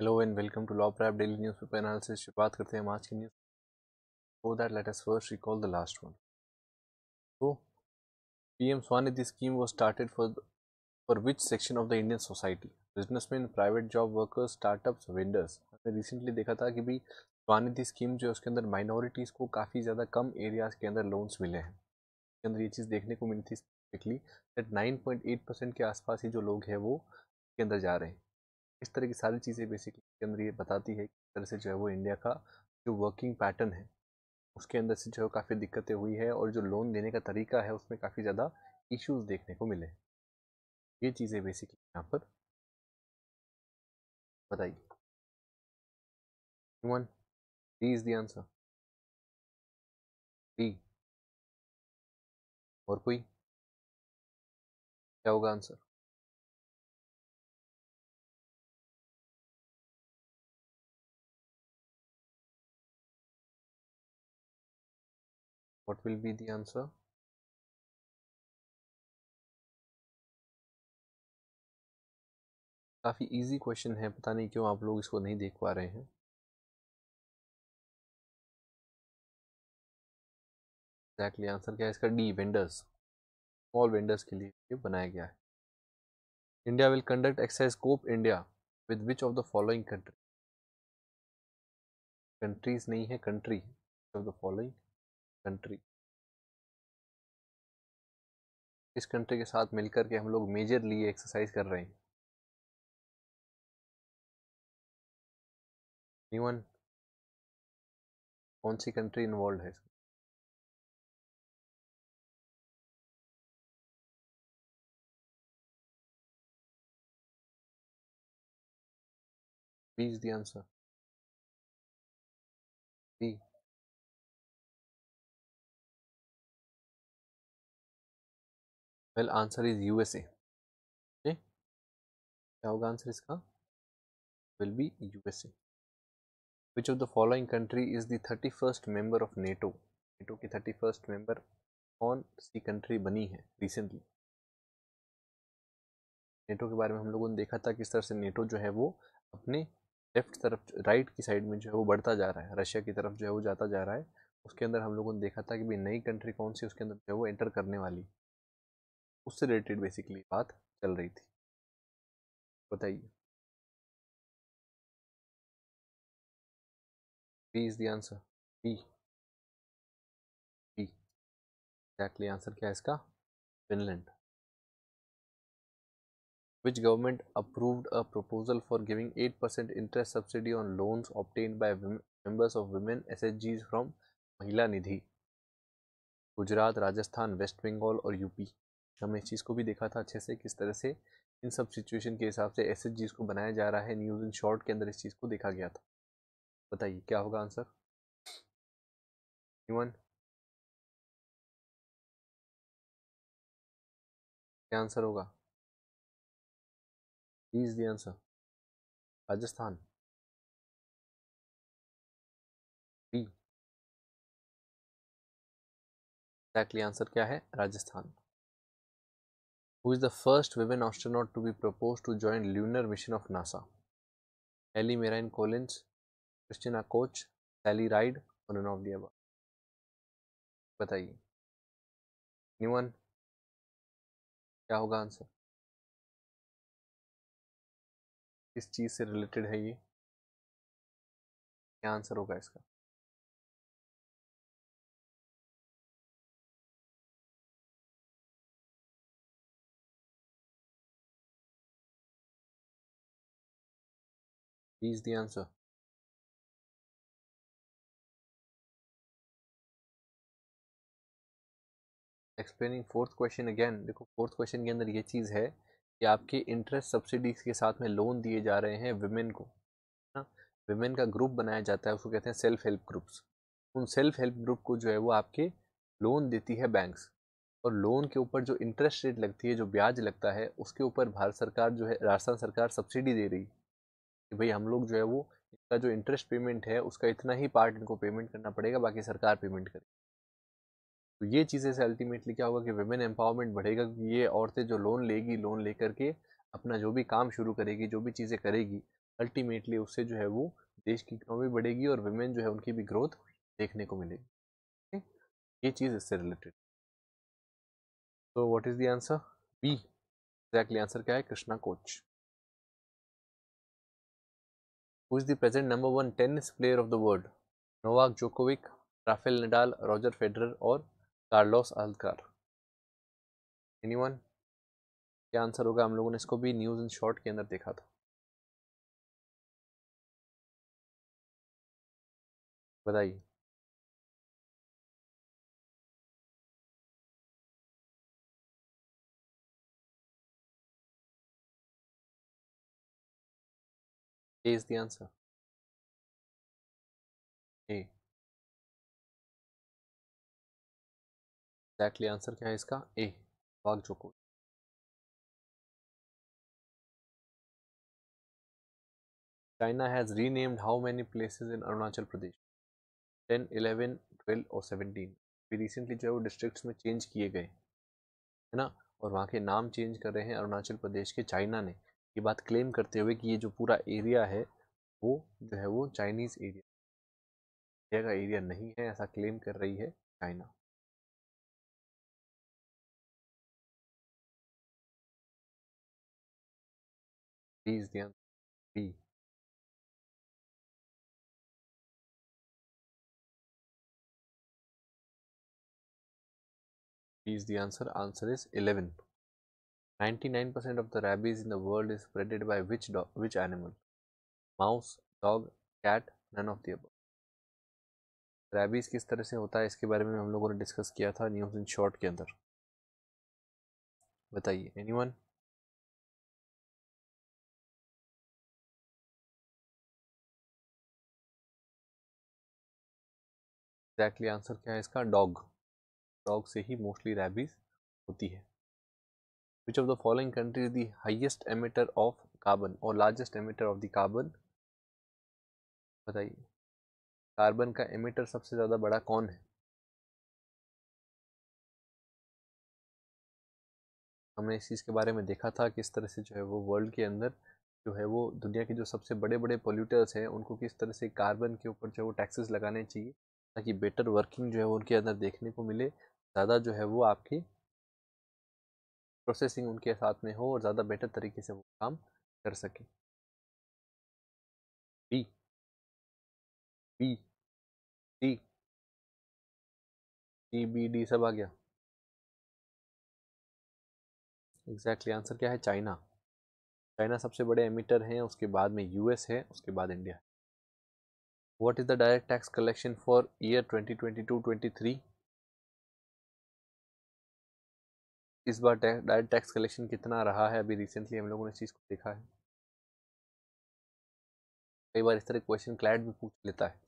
Hello and welcome to law prep daily newspaper analysis से बात करते हैं आज की news for that let us first recall the last one तो PM SVANidhi scheme was started for for which section of the Indian society businessman private job workers startups vendors हमने recently देखा था कि भी स्वानिधि स्कीम जो है उसके अंदर माइनॉरिटीज़ को काफ़ी ज़्यादा कम एरियाज़ के अंदर लोन्स मिले हैं उसके अंदर ये चीज़ देखने को मिली थी specifically that nine point eight percent के आसपास ही जो लोग हैं वो के अंदर जा रहे हैं इस तरह की सारी चीज़ें बेसिकली के अंदर ये बताती है कि तरह से जो है वो इंडिया का जो वर्किंग पैटर्न है उसके अंदर से जो है काफ़ी दिक्कतें हुई है और जो लोन देने का तरीका है उसमें काफ़ी ज़्यादा इश्यूज देखने को मिले ये चीज़ें बेसिकली यहाँ पर बताइए one D is the answer D और कोई क्या होगा answer what will be the answer काफ़ी इजी क्वेश्चन है पता नहीं क्यों आप लोग इसको नहीं देख पा रहे हैं एग्जैक्टली आंसर क्या है इसका डी वेंडर्स स्मॉल वेंडर्स के लिए ये बनाया गया है India will conduct exercise Cope India with which of the following country countries नहीं है country of the following country इस कंट्री के साथ मिलकर के हम लोग मेजरली एक्सरसाइज कर रहे हैं न्यून कौन सी कंट्री इन्वॉल्व है इसमें please the answer well answer is S A क्या होगा आंसर इसका will be U A which of the following country is thirty first member of NATO NATO की थर्टी फर्स्ट मेम्बर कौन सी कंट्री बनी है रिसेंटली नेटो के बारे में हम लोगों ने देखा था किस तरह से नेटो जो है वो अपने लेफ्ट तरफ राइट की साइड में जो है वो बढ़ता जा रहा है रशिया की तरफ जो है वो जाता जा रहा है उसके अंदर हम लोगों ने देखा था कि भाई नई कंट्री कौन सी उसके अंदर जो है वो एंटर करने वाली उससे रिलेटेड बेसिकली बात चल रही थी बताइए B is the answer B B exactly answer क्या है इसका Finland which government approved a proposal for giving 8% interest subsidy on loans obtained by members of women SHGs from Mahila Nidhi, Gujarat, Rajasthan, West Bengal or UP. हमने इस चीज़ को भी देखा था अच्छे से किस तरह से इन सब सिचुएशन के हिसाब से एस एच को बनाया जा रहा है न्यूज़ इन शॉर्ट के अंदर इस चीज़ को देखा गया था बताइए क्या होगा आंसर वन क्या आंसर होगा please the answer Rajasthan B answer क्या है Rajasthan who is the first women astronaut to be proposed to join lunar mission of NASA? Ellie Mirren Collins, Christina Koch, Sally Ride और none of the above. बताइए anyone क्या होगा answer किस चीज़ से related है ये क्या आंसर होगा इसका is the answer explaining fourth question again देखो फोर्थ क्वेश्चन के अंदर ये चीज़ है कि आपके इंटरेस्ट सब्सिडीज के साथ में लोन दिए जा रहे हैं विमेन को है ना विमेन का ग्रुप बनाया जाता है उसको कहते हैं सेल्फ हेल्प ग्रुप्स उन सेल्फ हेल्प ग्रुप को जो है वो आपके लोन देती है बैंक्स और लोन के ऊपर जो इंटरेस्ट रेट लगती है जो ब्याज लगता है उसके ऊपर भारत सरकार जो है राजस्थान सरकार सब्सिडी दे रही है कि भाई हम लोग जो है वो इनका जो इंटरेस्ट पेमेंट है उसका इतना ही पार्ट इनको पेमेंट करना पड़ेगा बाकी सरकार पेमेंट करेगी तो ये चीज़ें से अल्टीमेटली क्या होगा कि वेमेन एम्पावरमेंट बढ़ेगा क्योंकि ये औरतें जो लोन लेगी लोन ले करके अपना जो भी काम शुरू करेगी जो भी चीज़ें करेगी अल्टीमेटली उससे जो है वो देश की इकनॉमी बढ़ेगी और वेमेन जो है उनकी भी ग्रोथ देखने को मिलेगी ये चीज़ इससे रिलेटेड तो what is the answer B exactly answer क्या है Krishna coach who is the present number one tennis player of the world? Novak Djokovic, Rafael Nadal, Roger Federer और कार्लोस अल्कार एनीवन क्या आंसर होगा हम लोगों ने इसको भी news in short ke andar dekha tha बताइए A is the answer. A. Exactly answer क्या है इसका ए वाघ चोको China has renamed how many places in Arunachal Pradesh ten eleven twelve और सेवनटीन अभी रिसेंटली जो है वो डिस्ट्रिक्ट में चेंज किए गए है ना और वहाँ के नाम चेंज कर रहे हैं अरुणाचल प्रदेश के चाइना ने ये बात क्लेम करते हुए कि ये जो पूरा एरिया है वो जो है वो चाइनीज़ एरिया इंडिया का एरिया नहीं है ऐसा क्लेम कर रही है चाइना प्लीज़ ध्यान B is the answer answer is 11 99% of the rabies in the world is spreaded by which dog, which animal? Mouse, dog, cat, none of the above. Rabies किस तरह से होता है इसके बारे में हम लोगों ने डिस्कस किया था न्यूज़ इन शॉर्ट के अंदर बताइए एनीवन एग्जैक्टली आंसर क्या है इसका डॉग डॉग से ही मोस्टली रैबीज़ होती है which of the following country is the highest emitter of carbon और largest emitter of the carbon बताइए कार्बन का एमिटर सबसे ज़्यादा बड़ा कौन है हमने इस चीज़ के बारे में देखा था किस तरह से जो है वो वर्ल्ड के अंदर जो है वो दुनिया के जो सबसे बड़े बड़े पोल्यूटर्स हैं उनको किस तरह से कार्बन के ऊपर जो है वो टैक्सेस लगाने चाहिए ताकि बेटर वर्किंग जो है वो उनके अंदर देखने को मिले ज़्यादा जो है वो आपकी प्रोसेसिंग उनके साथ में हो और ज़्यादा बेटर तरीके से वो काम कर सके B B D D B D सब आ गया एग्जैक्टली exactly, आंसर क्या है चाइना चाइना सबसे बड़े एमिटर हैं उसके बाद में यूएस है उसके बाद India what is the direct tax collection for year 2022-23 इस बार डायरेक्ट टैक्स कलेक्शन कितना रहा है अभी रिसेंटली हम लोगों ने इस चीज़ को देखा है कई बार इस तरह क्वेश्चन क्लैट भी पूछ लेता है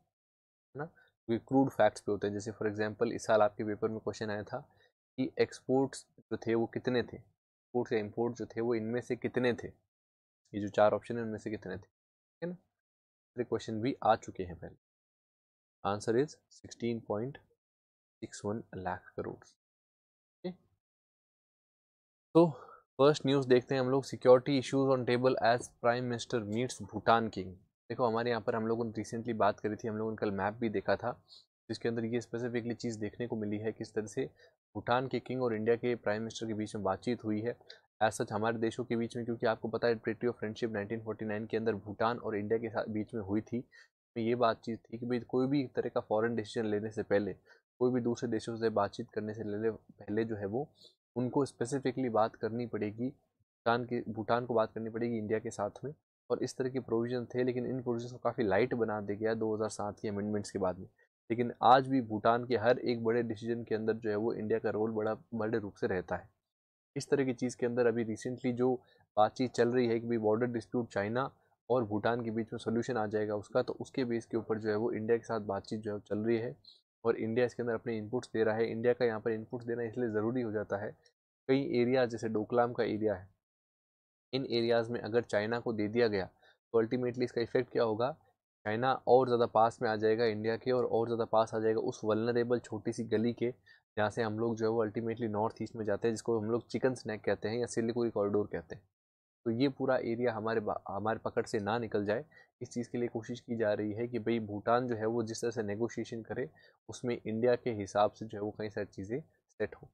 ना क्योंकि क्रूड फैक्ट्स पे होते हैं जैसे फॉर एग्जांपल इस साल आपके पेपर में क्वेश्चन आया था कि एक्सपोर्ट्स जो थे वो कितने थे एक्सपोर्ट्स या इम्पोर्ट जो थे वो इनमें से कितने थे ये जो चार ऑप्शन है उनमें से कितने थे ठीक है ना तरह क्वेश्चन भी आ चुके हैं पहले answer is sixteen point six one lakh crore तो फर्स्ट न्यूज़ देखते हैं हम लोग security issues on table as prime minister meets Bhutan king देखो हमारे यहाँ पर हम लोगों ने रिसेंटली बात करी थी हम लोगों ने कल मैप भी देखा था जिसके अंदर ये स्पेसिफिकली चीज़ देखने को मिली है किस तरह से भूटान के किंग और इंडिया के प्राइम मिनिस्टर के बीच में बातचीत हुई है एज सच हमारे देशों के बीच में क्योंकि आपको पता है ट्रिटी ऑफ फ्रेंडशिप 1949 के अंदर भूटान और इंडिया के साथ बीच में हुई थी ये बातचीत थी कि भाई कोई भी तरह का फॉरेन डिसीजन लेने से पहले कोई भी दूसरे देशों से बातचीत करने से पहले जो है वो उनको स्पेसिफिकली बात करनी पड़ेगी भूटान की भूटान को बात करनी पड़ेगी इंडिया के साथ में और इस तरह के प्रोविज़न थे लेकिन इन प्रोविज़न को काफ़ी लाइट बना दिया गया सात के अमेंडमेंट्स के बाद में लेकिन आज भी भूटान के हर एक बड़े डिसीजन के अंदर जो है वो इंडिया का रोल बड़ा बड़े रूप से रहता है इस तरह की चीज़ के अंदर अभी रिसेंटली जो बातचीत चल रही है कि भाई बॉर्डर डिस्प्यूट चाइना और भूटान के बीच में सोल्यूशन आ जाएगा उसका तो उसके बेस के ऊपर जो है वो इंडिया के साथ बातचीत जो है चल रही है और इंडिया इसके अंदर अपने इनपुट्स दे रहा है इंडिया का यहाँ पर इनपुट्स देना इसलिए ज़रूरी हो जाता है कई एरिया जैसे डोकलाम का एरिया है इन एरियाज़ में अगर चाइना को दे दिया गया तो अल्टीमेटली इसका इफेक्ट क्या होगा चाइना और ज़्यादा पास में आ जाएगा इंडिया के और और ज़्यादा पास आ जाएगा उस वलनरेबल छोटी सी गली के जहाँ से हम लोग जो है वो अल्टीमेटली नॉर्थ ईस्ट में जाते हैं जिसको हम लोग चिकन स्नैक कहते हैं या सिल्ली कॉरिडोर कहते हैं तो ये पूरा एरिया हमारे हमारे पकड़ से ना निकल जाए इस चीज़ के लिए कोशिश की जा रही है कि भाई भूटान जो है वो जिस तरह से नेगोशिएशन करे उसमें इंडिया के हिसाब से जो है वो कई सारी चीज़ें सेट हो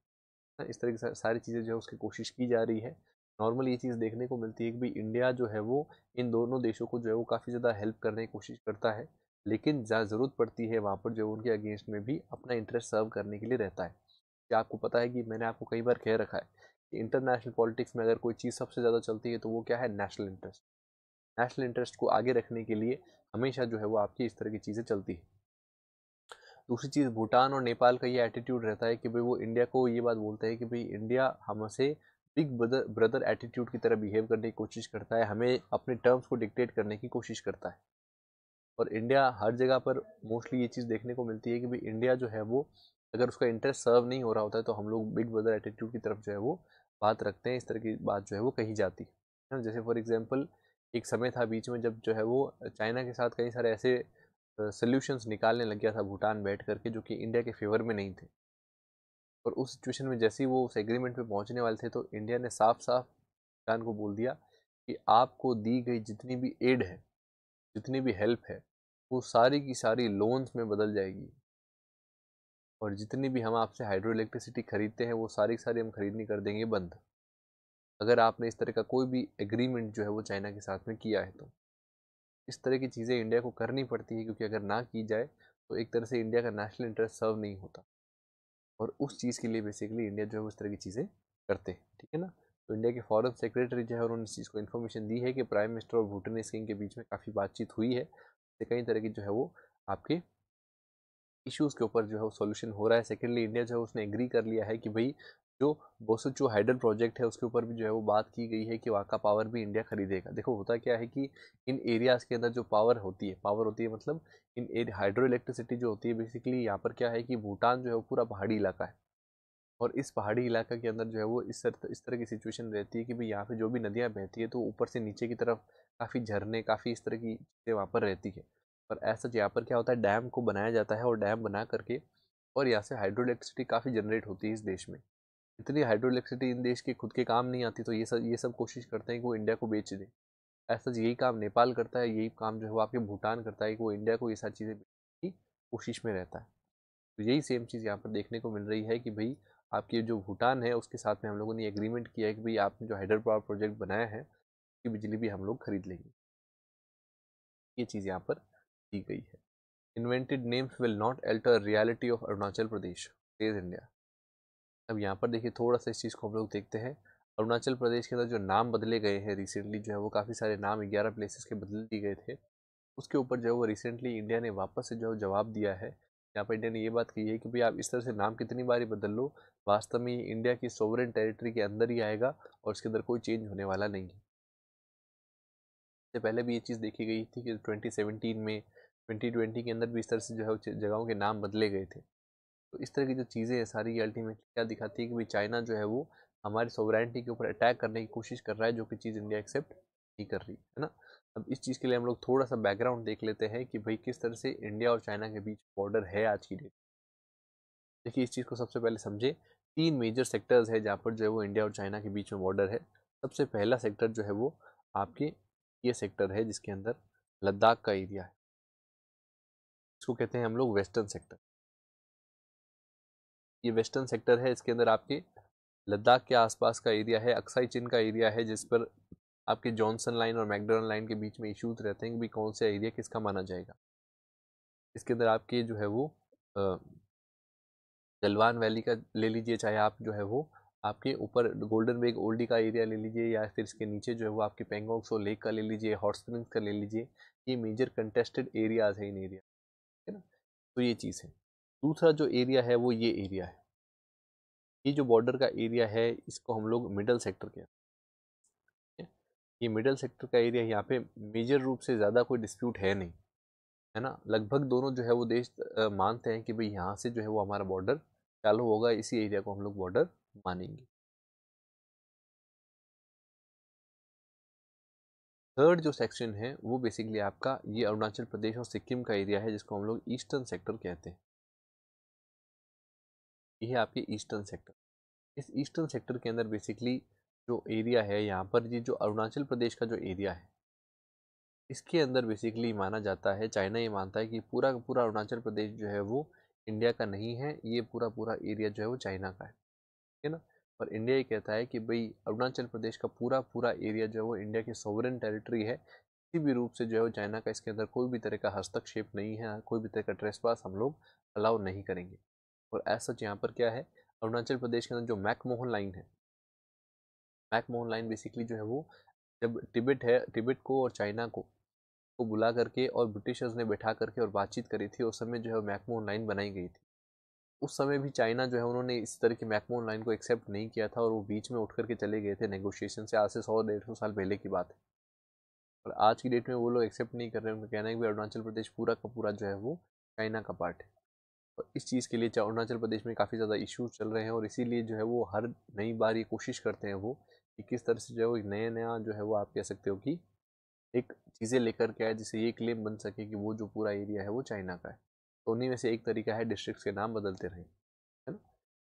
हाँ, इस तरह की सारी चीज़ें जो है उसकी कोशिश की जा रही है नॉर्मल ये चीज़ देखने को मिलती है कि भाई इंडिया जो है वो इन दोनों देशों को जो है वो काफ़ी ज़्यादा हेल्प करने की कोशिश करता है लेकिन जहाँ ज़रूरत पड़ती है वहाँ पर जो उनके अगेंस्ट में भी अपना इंटरेस्ट सर्व करने के लिए रहता है क्या आपको पता है कि मैंने आपको कई बार कह रखा है कि इंटरनेशनल पॉलिटिक्स में अगर कोई चीज़ सबसे ज़्यादा चलती है तो वो क्या है नेशनल इंटरेस्ट नेशनल इंटरेस्ट को आगे रखने के लिए हमेशा जो है वो आपकी इस तरह की चीज़ें चलती है दूसरी चीज़ भूटान और नेपाल का ये एटीट्यूड रहता है कि भाई वो इंडिया को ये बात बोलते हैं कि भाई इंडिया हमसे बिग ब्रदर ब्रदर एटीट्यूड की तरह बिहेव करने की कोशिश करता है हमें अपने टर्म्स को डिक्टेट करने की कोशिश करता है और इंडिया हर जगह पर मोस्टली ये चीज़ देखने को मिलती है कि भाई इंडिया जो है वो अगर उसका इंटरेस्ट सर्व नहीं हो रहा होता है तो हम लोग बिग ब्रदर एटीट्यूड की तरफ जो है वो बात रखते हैं इस तरह की बात जो है वो कही जाती है जैसे फॉर एग्जाम्पल एक समय था बीच में जब जो है वो चाइना के साथ कई सारे ऐसे सोल्यूशंस निकालने लग गया था भूटान बैठ करके जो कि इंडिया के फेवर में नहीं थे और उस सिचुएशन में जैसे ही वो उस एग्रीमेंट पे पहुंचने वाले थे तो इंडिया ने साफ साफ भूटान को बोल दिया कि आपको दी गई जितनी भी एड है जितनी भी हेल्प है वो सारी की सारी लोन्स में बदल जाएगी और जितनी भी हम आपसे हाइड्रो इलेक्ट्रिसिटी खरीदते हैं वो सारी की सारी हम खरीदनी कर देंगे बंद अगर आपने इस तरह का कोई भी एग्रीमेंट जो है वो चाइना के साथ में किया है तो इस तरह की चीज़ें इंडिया को करनी पड़ती है क्योंकि अगर ना की जाए तो एक तरह से इंडिया का नेशनल इंटरेस्ट सर्व नहीं होता और उस चीज़ के लिए बेसिकली इंडिया जो है उस तरह की चीज़ें करते हैं ठीक है ना तो इंडिया के फॉरन सेक्रेटरी जो है उन्होंने इस चीज़ को इन्फॉर्मेशन दी है कि प्राइम मिनिस्टर और भूटन सिंह के बीच में काफ़ी बातचीत हुई है तो कई तरह की जो है वो आपके इश्यूज़ के ऊपर जो है वो सोल्यूशन हो रहा है सेकेंडली इंडिया जो है उसने एग्री कर लिया है कि भाई जो बोसो जो हाइडल प्रोजेक्ट है उसके ऊपर भी जो है वो बात की गई है कि वहाँ का पावर भी इंडिया खरीदेगा देखो होता क्या है कि इन एरियाज़ के अंदर जो पावर होती है पावर होती है मतलब इन हाइड्रो इलेक्ट्रिसिटी जो होती है बेसिकली यहाँ पर क्या है कि भूटान जो है वो पूरा पहाड़ी इलाका है और इस पहाड़ी इलाका के अंदर जो है वो इस तरह इस तरह की सिचुएशन रहती है कि भाई यहाँ पर जो भी नदियाँ बहती है तो ऊपर से नीचे की तरफ काफ़ी झरने काफ़ी इस तरह की चीज़ें वहाँ पर रहती है पर ऐसा यहाँ पर क्या होता है डैम को बनाया जाता है और डैम बना करके और यहाँ से हाइड्रो इलेक्ट्रिसिटी काफ़ी जनरेट होती है इस देश में इतनी हाइड्रो इलेक्ट्रिसिटी इन देश के खुद के काम नहीं आती तो ये सब ये सब कोशिश करते हैं कि वो इंडिया को बेच दें ऐसा यही काम नेपाल करता है यही काम जो है वो आपके भूटान करता है कि वो इंडिया को ये सारी चीज़ें की कोशिश में रहता है तो यही सेम चीज़ यहाँ पर देखने को मिल रही है कि भाई आपके जो भूटान है उसके साथ में हम लोगों ने एग्रीमेंट किया है कि भाई आपने जो हाइड्रो पावर प्रोजेक्ट बनाया है उसकी बिजली भी हम लोग खरीद लेंगे ये चीज़ यहाँ पर दी गई है invented names will not alter reality of Arunachal Pradesh says India अब यहाँ पर देखिए थोड़ा सा इस चीज़ को हम लोग देखते हैं अरुणाचल प्रदेश के अंदर जो नाम बदले गए हैं रिसेंटली जो है वो काफ़ी सारे नाम ग्यारह प्लेसेस के बदल दिए गए थे उसके ऊपर जो है वो रिसेंटली इंडिया ने वापस से जो है जवाब दिया है यहाँ पर इंडिया ने ये बात कही है कि भाई आप इस तरह से नाम कितनी बार बदल लो वास्तव में इंडिया की सोवरेन टेरिटरी के अंदर ही आएगा और इसके अंदर कोई चेंज होने वाला नहीं है इससे पहले भी ये चीज़ देखी गई थी कि ट्वेंटी में ट्वेंटी के अंदर भी इस तरह से जो है जगहों के नाम बदले गए थे तो इस तरह की जो चीज़ें हैं सारी ये अल्टीमेटली क्या दिखाती है कि भाई चाइना जो है वो हमारी सोवरेनिटी के ऊपर अटैक करने की कोशिश कर रहा है जो कि चीज़ इंडिया एक्सेप्ट नहीं कर रही है ना अब इस चीज़ के लिए हम लोग थोड़ा सा बैकग्राउंड देख लेते हैं कि भाई किस तरह से इंडिया और चाइना के बीच बॉर्डर है आज की डेट देखिए इस चीज़ को सबसे पहले समझे तीन मेजर सेक्टर्स है जहाँ पर जो है वो इंडिया और चाइना के बीच में बॉर्डर है सबसे पहला सेक्टर जो है वो आपके ये सेक्टर है जिसके अंदर लद्दाख का एरिया है इसको कहते हैं हम लोग वेस्टर्न सेक्टर ये वेस्टर्न सेक्टर है इसके अंदर आपके लद्दाख के आसपास का एरिया है अक्साई चिन का एरिया है जिस पर आपके जॉनसन लाइन और मैकडोन लाइन के बीच में इशूज रहते हैं कि कौन सा एरिया किसका माना जाएगा इसके अंदर आपके जो है वो गलवान वैली का ले लीजिए चाहे आप जो है वो आपके ऊपर गोल्डन बेग ओल्डी का एरिया ले लीजिए या फिर इसके नीचे जो है वो आपके पेंगोंग सो लेक का ले लीजिए हॉट स्प्रिंग्स का ले लीजिए ये मेजर कंटेस्टेड एरियाज है इन एरिया ठीक है ना तो ये चीज़ है दूसरा जो एरिया है वो ये एरिया है ये जो बॉर्डर का एरिया है इसको हम लोग मिडल सेक्टर कहते हैं ये मिडल सेक्टर का एरिया यहाँ पे मेजर रूप से ज़्यादा कोई डिस्प्यूट है नहीं है ना लगभग दोनों जो है वो देश मानते हैं कि भाई यहाँ से जो है वो हमारा बॉर्डर चालू होगा इसी एरिया को हम लोग बॉर्डर मानेंगे थर्ड जो सेक्शन है वो बेसिकली आपका ये अरुणाचल प्रदेश और सिक्किम का एरिया है जिसको हम लोग ईस्टर्न सेक्टर कहते हैं ये है आपके ईस्टर्न सेक्टर इस ईस्टर्न सेक्टर के अंदर बेसिकली जो एरिया है यहाँ पर ये जो अरुणाचल प्रदेश का जो एरिया है इसके अंदर बेसिकली माना जाता है चाइना ये मानता है कि पूरा पूरा अरुणाचल प्रदेश जो है वो इंडिया का नहीं है ये पूरा पूरा एरिया जो है वो चाइना का है ठीक है ना पर इंडिया ये कहता है कि भाई अरुणाचल प्रदेश का पूरा पूरा एरिया जो है वो इंडिया की सॉवरन टेरिटरी है किसी भी रूप से जो है वो चाइना का इसके अंदर कोई भी तरह का हस्तक्षेप नहीं है कोई भी तरह का ट्रेस हम लोग अलाउ नहीं करेंगे और ऐसा यहाँ पर क्या है अरुणाचल प्रदेश के अंदर जो मैकमोहन लाइन है मैकमोहन लाइन बेसिकली जो है वो जब टिबेट है टिबेट को और चाइना को को बुला करके और ब्रिटिशर्स ने बैठा करके और बातचीत करी थी उस समय जो है मैकमोहन लाइन बनाई गई थी उस समय भी चाइना जो है उन्होंने इस तरह की मैकमोहन लाइन को एक्सेप्ट नहीं किया था और वो बीच में उठ करके चले गए थे नेगोशिएशन से आज से सौ डेढ़ सौ साल पहले की बात है और आज की डेट में वो लोग एक्सेप्ट नहीं कर रहे उनका कहना है कि अरुणाचल प्रदेश पूरा का पूरा जो है वो चाइना का पार्ट है और इस चीज़ के लिए अरुणाचल प्रदेश में काफ़ी ज़्यादा इश्यूज चल रहे हैं और इसीलिए जो है वो हर नई बार ये कोशिश करते हैं वो कि किस तरह से जो है वो नया नया जो है वो आप कह सकते हो कि एक चीज़ें लेकर के आए जिससे ये क्लेम बन सके कि वो जो पूरा एरिया है वो चाइना का है तो उन्हीं में से एक तरीका है डिस्ट्रिक्ट के नाम बदलते रहें है ना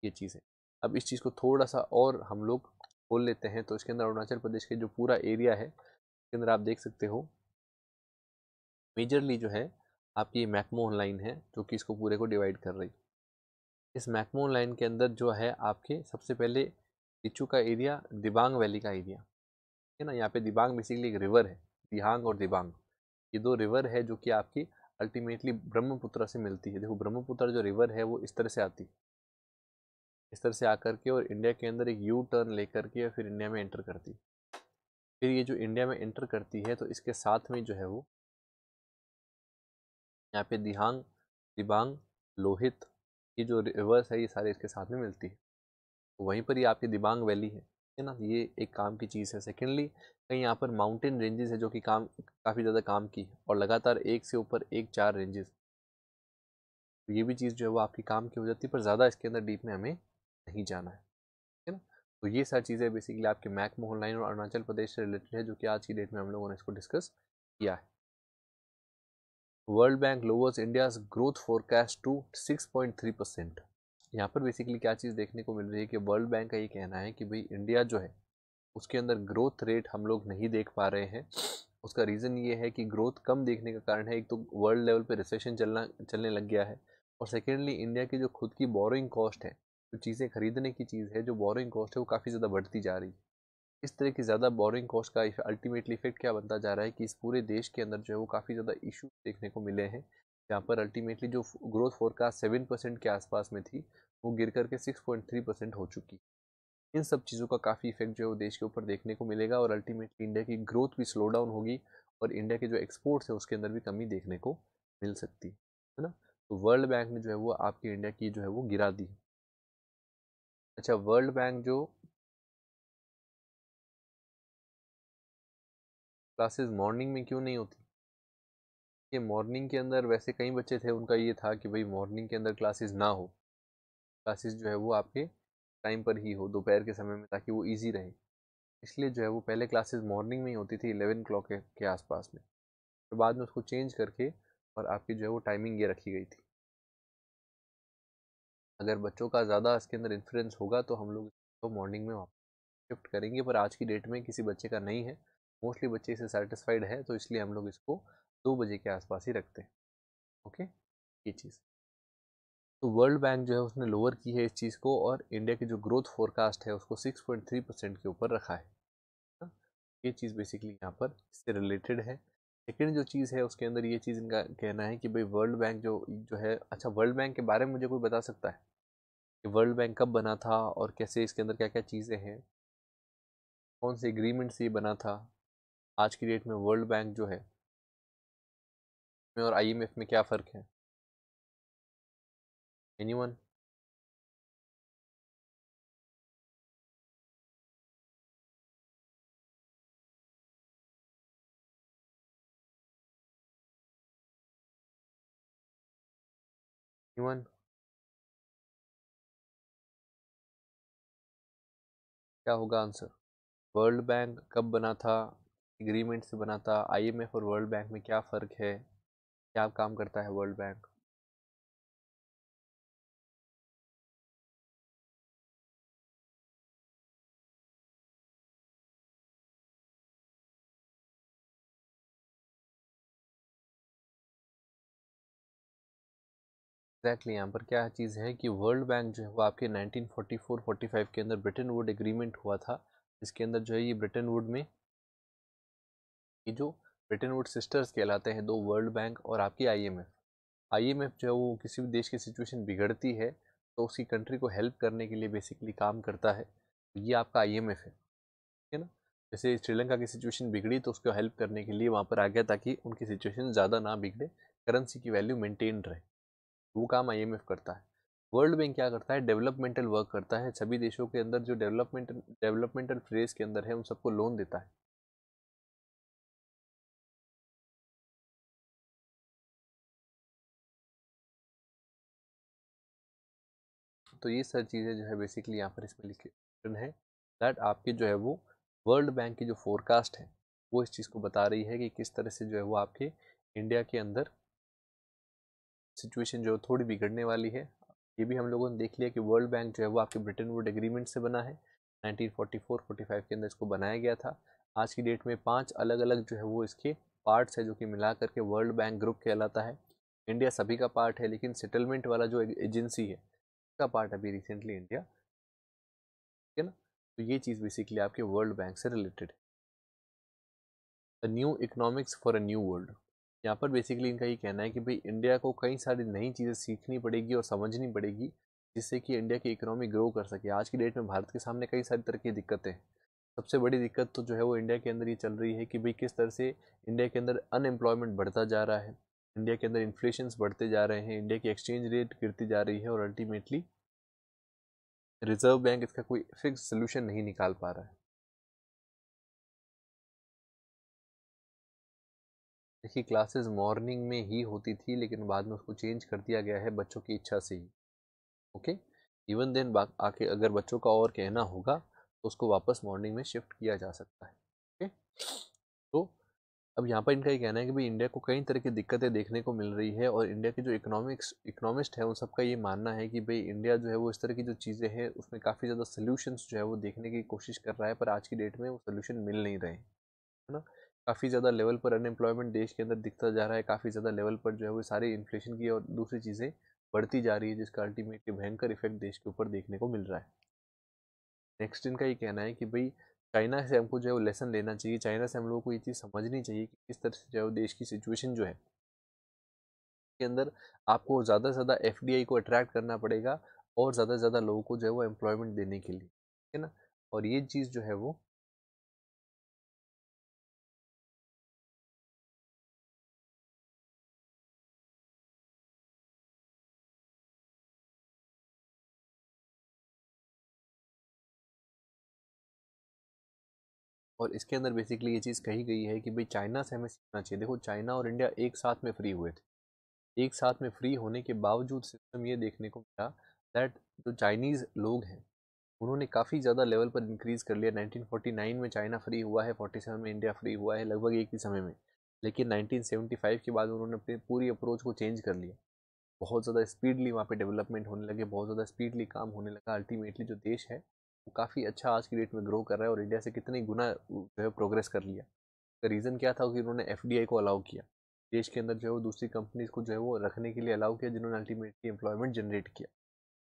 ये चीज़ें अब इस चीज़ को थोड़ा सा और हम लोग खोल लेते हैं तो इसके अंदर अरुणाचल प्रदेश के जो पूरा एरिया है इसके अंदर आप देख सकते हो मेजरली जो है आपकी ये मैकमोहन लाइन है जो कि इसको पूरे को डिवाइड कर रही इस मैकमोहन लाइन के अंदर जो है आपके सबसे पहले लिचू का एरिया दिबांग वैली का एरिया है ना यहाँ पे दिबांग बेसिकली एक रिवर है दिहांग और दिबांग ये दो रिवर है जो कि आपकी अल्टीमेटली ब्रह्मपुत्र से मिलती है देखो ब्रह्मपुत्र जो रिवर है वो इस तरह से आती है इस तरह से आकर के और इंडिया के अंदर एक यू टर्न लेकर के फिर इंडिया में एंटर करती फिर ये जो इंडिया में एंटर करती है तो इसके साथ में जो है वो यहाँ पे दिहांग दिबांग लोहित ये जो रिवर्स है ये सारे इसके साथ में मिलती है वहीं पर ये आपकी दिबांग वैली है है ना ये एक काम की चीज़ है सेकेंडली कहीं यहाँ पर माउंटेन रेंजेस है जो कि काम काफ़ी ज़्यादा काम की और लगातार एक से ऊपर एक चार रेंजेस तो ये भी चीज़ जो है वो आपकी काम की हो जाती है पर ज़्यादा इसके अंदर डीप में हमें नहीं जाना है ठीक है ना तो ये सारी चीज़ें बेसिकली आपके मैक मोहन लाइन और अरुणाचल प्रदेश से रिलेटेड है जो कि आज की डेट में हम लोगों ने इसको डिस्कस किया है World Bank lowers India's growth forecast to 6.3 percent यहाँ पर बेसिकली क्या चीज़ देखने को मिल रही है कि वर्ल्ड बैंक का ये कहना है कि भाई इंडिया जो है उसके अंदर ग्रोथ रेट हम लोग नहीं देख पा रहे हैं उसका रीज़न ये है कि ग्रोथ कम देखने का कारण है एक तो वर्ल्ड लेवल पर रिसेशन चलना चलने लग गया है और सेकेंडली इंडिया की जो खुद की बोरोइंग कॉस्ट है जो चीज़ें खरीदने की चीज़ है जो बोरोइंग कॉस्ट है वो काफ़ी ज़्यादा बढ़ती जा रही है इस तरह की ज़्यादा बोरिंग कॉस्ट का अल्टीमेटली इफेक्ट क्या बनता जा रहा है कि इस पूरे देश के अंदर जो है वो काफ़ी ज़्यादा इशू देखने को मिले हैं जहाँ पर अल्टीमेटली जो ग्रोथ फोरकास्ट सेवन परसेंट के आसपास में थी वो गिर करके सिक्स पॉइंट थ्री परसेंट हो चुकी इन सब चीज़ों का काफ़ी इफेक्ट जो है वो देश के ऊपर देखने को मिलेगा और अल्टीमेटली इंडिया की ग्रोथ भी स्लो डाउन होगी और इंडिया के जो एक्सपोर्ट्स हैं उसके अंदर भी कमी देखने को मिल सकती है ना तो वर्ल्ड बैंक ने जो है वो आपकी इंडिया की जो है वो गिरा दी अच्छा वर्ल्ड बैंक जो क्लासेस मॉर्निंग में क्यों नहीं होती ये मॉर्निंग के अंदर वैसे कई बच्चे थे उनका ये था कि भाई मॉर्निंग के अंदर क्लासेस ना हो क्लासेस जो है वो आपके टाइम पर ही हो दोपहर के समय में ताकि वो ईजी रहे इसलिए जो है वो पहले क्लासेस मॉर्निंग में ही होती थी एलेवन क्लॉक के आसपास में तो बाद में उसको चेंज करके और आपकी जो है वो टाइमिंग ये रखी गई थी अगर बच्चों का ज़्यादा इसके अंदर इन्फ्लुएंस होगा तो हम लोग तो मॉर्निंग में वापस शिफ्ट करेंगे पर आज की डेट में किसी बच्चे का नहीं है मोस्टली बच्चे इसे सेटिस्फाइड है तो इसलिए हम लोग इसको दो बजे के आसपास ही रखते हैं ओके ये चीज़ तो वर्ल्ड बैंक जो है उसने लोअर की है इस चीज़ को और इंडिया की जो ग्रोथ फोरकास्ट है उसको 6.3 परसेंट के ऊपर रखा है ना? हाँ? ये चीज़ बेसिकली यहाँ पर इससे रिलेटेड है सेकेंड जो चीज़ है उसके अंदर ये चीज़ इनका कहना है कि भाई वर्ल्ड बैंक जो जो है अच्छा वर्ल्ड बैंक के बारे में मुझे कोई बता सकता है कि वर्ल्ड बैंक कब बना था और कैसे इसके अंदर क्या क्या चीज़ें हैं कौन से एग्रीमेंट से ये बना था आज की डेट में वर्ल्ड बैंक जो है आई और आईएमएफ में क्या फ़र्क है एनीवन एनीवन क्या होगा आंसर वर्ल्ड बैंक कब बना था एग्रीमेंट से बना था आईएमएफ और वर्ल्ड बैंक में क्या फ़र्क है क्या काम करता है वर्ल्ड बैंक एग्जैक्टली exactly, यहाँ पर क्या चीज़ है कि वर्ल्ड बैंक जो है वो आपके 1944-45 के अंदर ब्रिटेन वुड एग्रीमेंट हुआ था इसके अंदर जो है ये ब्रिटेन वुड में ये जो ब्रिटेन वुड सिस्टर्स कहलाते हैं दो वर्ल्ड बैंक और आपकी आईएमएफ आईएमएफ जो है वो किसी भी देश की सिचुएशन बिगड़ती है तो उसकी कंट्री को हेल्प करने के लिए बेसिकली काम करता है तो ये आपका आईएमएफ है ठीक है ना जैसे श्रीलंका की सिचुएशन बिगड़ी तो उसको हेल्प करने के लिए वहाँ पर आ गया ताकि उनकी सिचुएशन ज़्यादा ना बिगड़े करेंसी की वैल्यू मेनटेन रहे वो काम एफ करता है वर्ल्ड बैंक क्या करता है डेवलपमेंटल वर्क करता है सभी देशों के अंदर जो डेवलपमेंट डेवलपमेंटल फ्रेज के अंदर है उन सबको लोन देता है तो ये सारी चीज़ें जो है बेसिकली यहाँ पर इसमें लिखी है दैट आपके जो है वो वर्ल्ड बैंक की जो फोरकास्ट है वो इस चीज़ को बता रही है कि किस तरह से जो है वो आपके इंडिया के अंदर सिचुएशन जो है थोड़ी बिगड़ने वाली है ये भी हम लोगों ने देख लिया कि वर्ल्ड बैंक जो है वो आपके ब्रिटेन वुड एग्रीमेंट से बना है 1944 45 के अंदर इसको बनाया गया था आज की डेट में पांच अलग अलग जो है वो इसके पार्ट्स है जो कि मिला करके वर्ल्ड बैंक ग्रुप कहलाता है इंडिया सभी का पार्ट है लेकिन सेटलमेंट वाला जो एजेंसी है इसका पार्ट अभी रिसेंटली इंडिया ठीक है ना तो ये चीज़ बेसिकली आपके वर्ल्ड बैंक से रिलेटेड है new economics for a new world यहाँ पर बेसिकली इनका ये कहना है कि भाई इंडिया को कई सारी नई चीज़ें सीखनी पड़ेगी और समझनी पड़ेगी जिससे कि इंडिया की इकोनॉमी ग्रो कर सके आज की डेट में भारत के सामने कई सारी तरह की दिक्कतें सबसे बड़ी दिक्कत तो जो है वो इंडिया के अंदर ये चल रही है कि भाई किस तरह से इंडिया के अंदर अनएम्प्लॉयमेंट बढ़ता जा रहा है इंडिया के अंदर इन्फ्लेशन बढ़ते जा रहे हैं इंडिया की एक्सचेंज रेट गिरती जा रही है और अल्टीमेटली रिजर्व बैंक इसका कोई फिक्स सोल्यूशन नहीं निकाल पा रहा है देखिए क्लासेस मॉर्निंग में ही होती थी लेकिन बाद में उसको चेंज कर दिया गया है बच्चों की इच्छा से ही ओके इवन देन आके अगर बच्चों का और कहना होगा तो उसको वापस मॉर्निंग में शिफ्ट किया जा सकता है ओके तो अब यहाँ पर इनका ये कहना है कि भाई इंडिया को कई तरह की दिक्कतें देखने को मिल रही है और इंडिया के जो इकोनॉमिक्स इकोनॉमिस्ट है उन सबका ये मानना है कि भाई इंडिया जो है वो इस तरह की जो चीज़ें हैं उसमें काफ़ी ज़्यादा सोल्यूशंस जो है वो देखने की कोशिश कर रहा है पर आज की डेट में वो सोल्यूशन मिल नहीं रहे है ना काफ़ी ज़्यादा लेवल पर अनएम्प्लॉयमेंट देश के अंदर दिखता जा रहा है काफ़ी ज़्यादा लेवल पर जो है वो सारी इन्फ्लेशन की और दूसरी चीज़ें बढ़ती जा रही है जिसका अल्टीमेटली भयंकर इफेक्ट देश के ऊपर देखने को मिल रहा है नेक्स्ट इनका ये कहना है कि भाई चाइना से हमको जो है वो लेसन लेना चाहिए चाइना से हम लोगों को ये चीज़ समझनी चाहिए कि किस तरह से जो है वो देश की सिचुएशन जो है के अंदर आपको ज़्यादा से ज़्यादा एफ को अट्रैक्ट करना पड़ेगा और ज़्यादा से ज़्यादा लोगों को जो है वो एम्प्लॉयमेंट देने के लिए ठीक है ना और ये चीज़ जो है वो और इसके अंदर बेसिकली ये चीज़ कही गई है कि भाई चाइना से हमें सीखना चाहिए देखो चाइना और इंडिया एक साथ में फ्री हुए थे एक साथ में फ्री होने के बावजूद सिस्टम ये देखने को मिला दैट जो चाइनीज़ लोग हैं उन्होंने काफ़ी ज़्यादा लेवल पर इंक्रीज़ कर लिया 1949 में चाइना फ्री हुआ है 47 में इंडिया फ्री हुआ है लगभग एक ही समय में लेकिन 1975 के बाद उन्होंने अपनी पूरी अप्रोच को चेंज कर लिया बहुत ज़्यादा स्पीडली वहाँ पे डेवलपमेंट होने लगे बहुत ज़्यादा स्पीडली काम होने लगा अल्टीमेटली जो देश है काफ़ी अच्छा आज की डेट में ग्रो कर रहा है और इंडिया से कितने गुना जो है प्रोग्रेस कर लिया तो रीज़न क्या था कि उन्होंने एफ को अलाउ किया देश के अंदर जो है वो दूसरी कंपनीज को जो है वो रखने के लिए अलाउ किया जिन्होंने अल्टीमेटली एम्प्लॉयमेंट जनरेट किया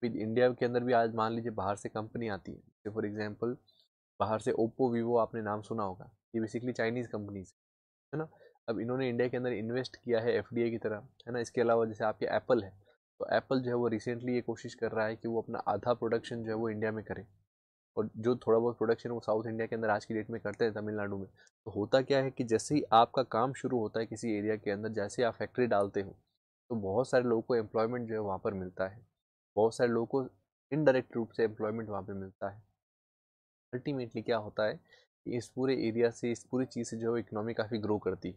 फिर इंडिया के अंदर भी आज मान लीजिए बाहर से कंपनी आती है जैसे फॉर एग्जाम्पल बाहर से ओप्पो वीवो आपने नाम सुना होगा ये बेसिकली चाइनीज़ कंपनीज है ना अब इन्होंने इंडिया के अंदर इन्वेस्ट किया है एफ की तरह है ना इसके अलावा जैसे आपके एप्पल है तो एप्पल जो है वो रिसेंटली ये कोशिश कर रहा है कि वो अपना आधा प्रोडक्शन जो है वो इंडिया में करें और जो थोड़ा बहुत प्रोडक्शन वो साउथ इंडिया के अंदर आज की डेट में करते हैं तमिलनाडु में तो होता क्या है कि जैसे ही आपका काम शुरू होता है किसी एरिया के अंदर जैसे आप फैक्ट्री डालते हो तो बहुत सारे लोगों को एम्प्लॉयमेंट जो है वहाँ पर मिलता है बहुत सारे लोगों को इनडायरेक्ट रूप से एम्प्लॉयमेंट वहाँ पर मिलता है अल्टीमेटली क्या होता है कि इस पूरे एरिया से इस पूरी चीज़ से जो है इकनॉमी काफ़ी ग्रो करती है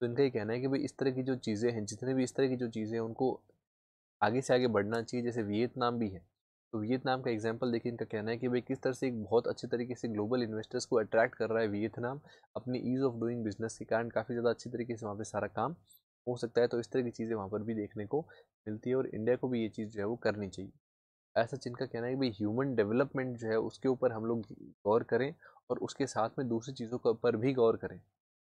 तो इनका ये कहना है कि भाई इस तरह की जो चीज़ें हैं जितने भी इस तरह की जो चीज़ें हैं उनको आगे से आगे बढ़ना चाहिए जैसे वियतनाम भी है तो वियतनाम का एग्जाम्पल देखिए इनका कहना है कि भाई किस तरह से एक बहुत अच्छे तरीके से ग्लोबल इन्वेस्टर्स को अट्रैक्ट कर रहा है वियतनाम अपनी ईज़ ऑफ डूइंग बिजनेस के कारण काफ़ी ज़्यादा अच्छी तरीके से वहाँ पर सारा काम हो सकता है तो इस तरह की चीज़ें वहाँ पर भी देखने को मिलती है और इंडिया को भी ये चीज़ जो है वो करनी चाहिए ऐसा जिनका कहना है कि भाई ह्यूमन डेवलपमेंट जो है उसके ऊपर हम लोग गौर करें और उसके साथ में दूसरी चीज़ों के ऊपर भी गौर करें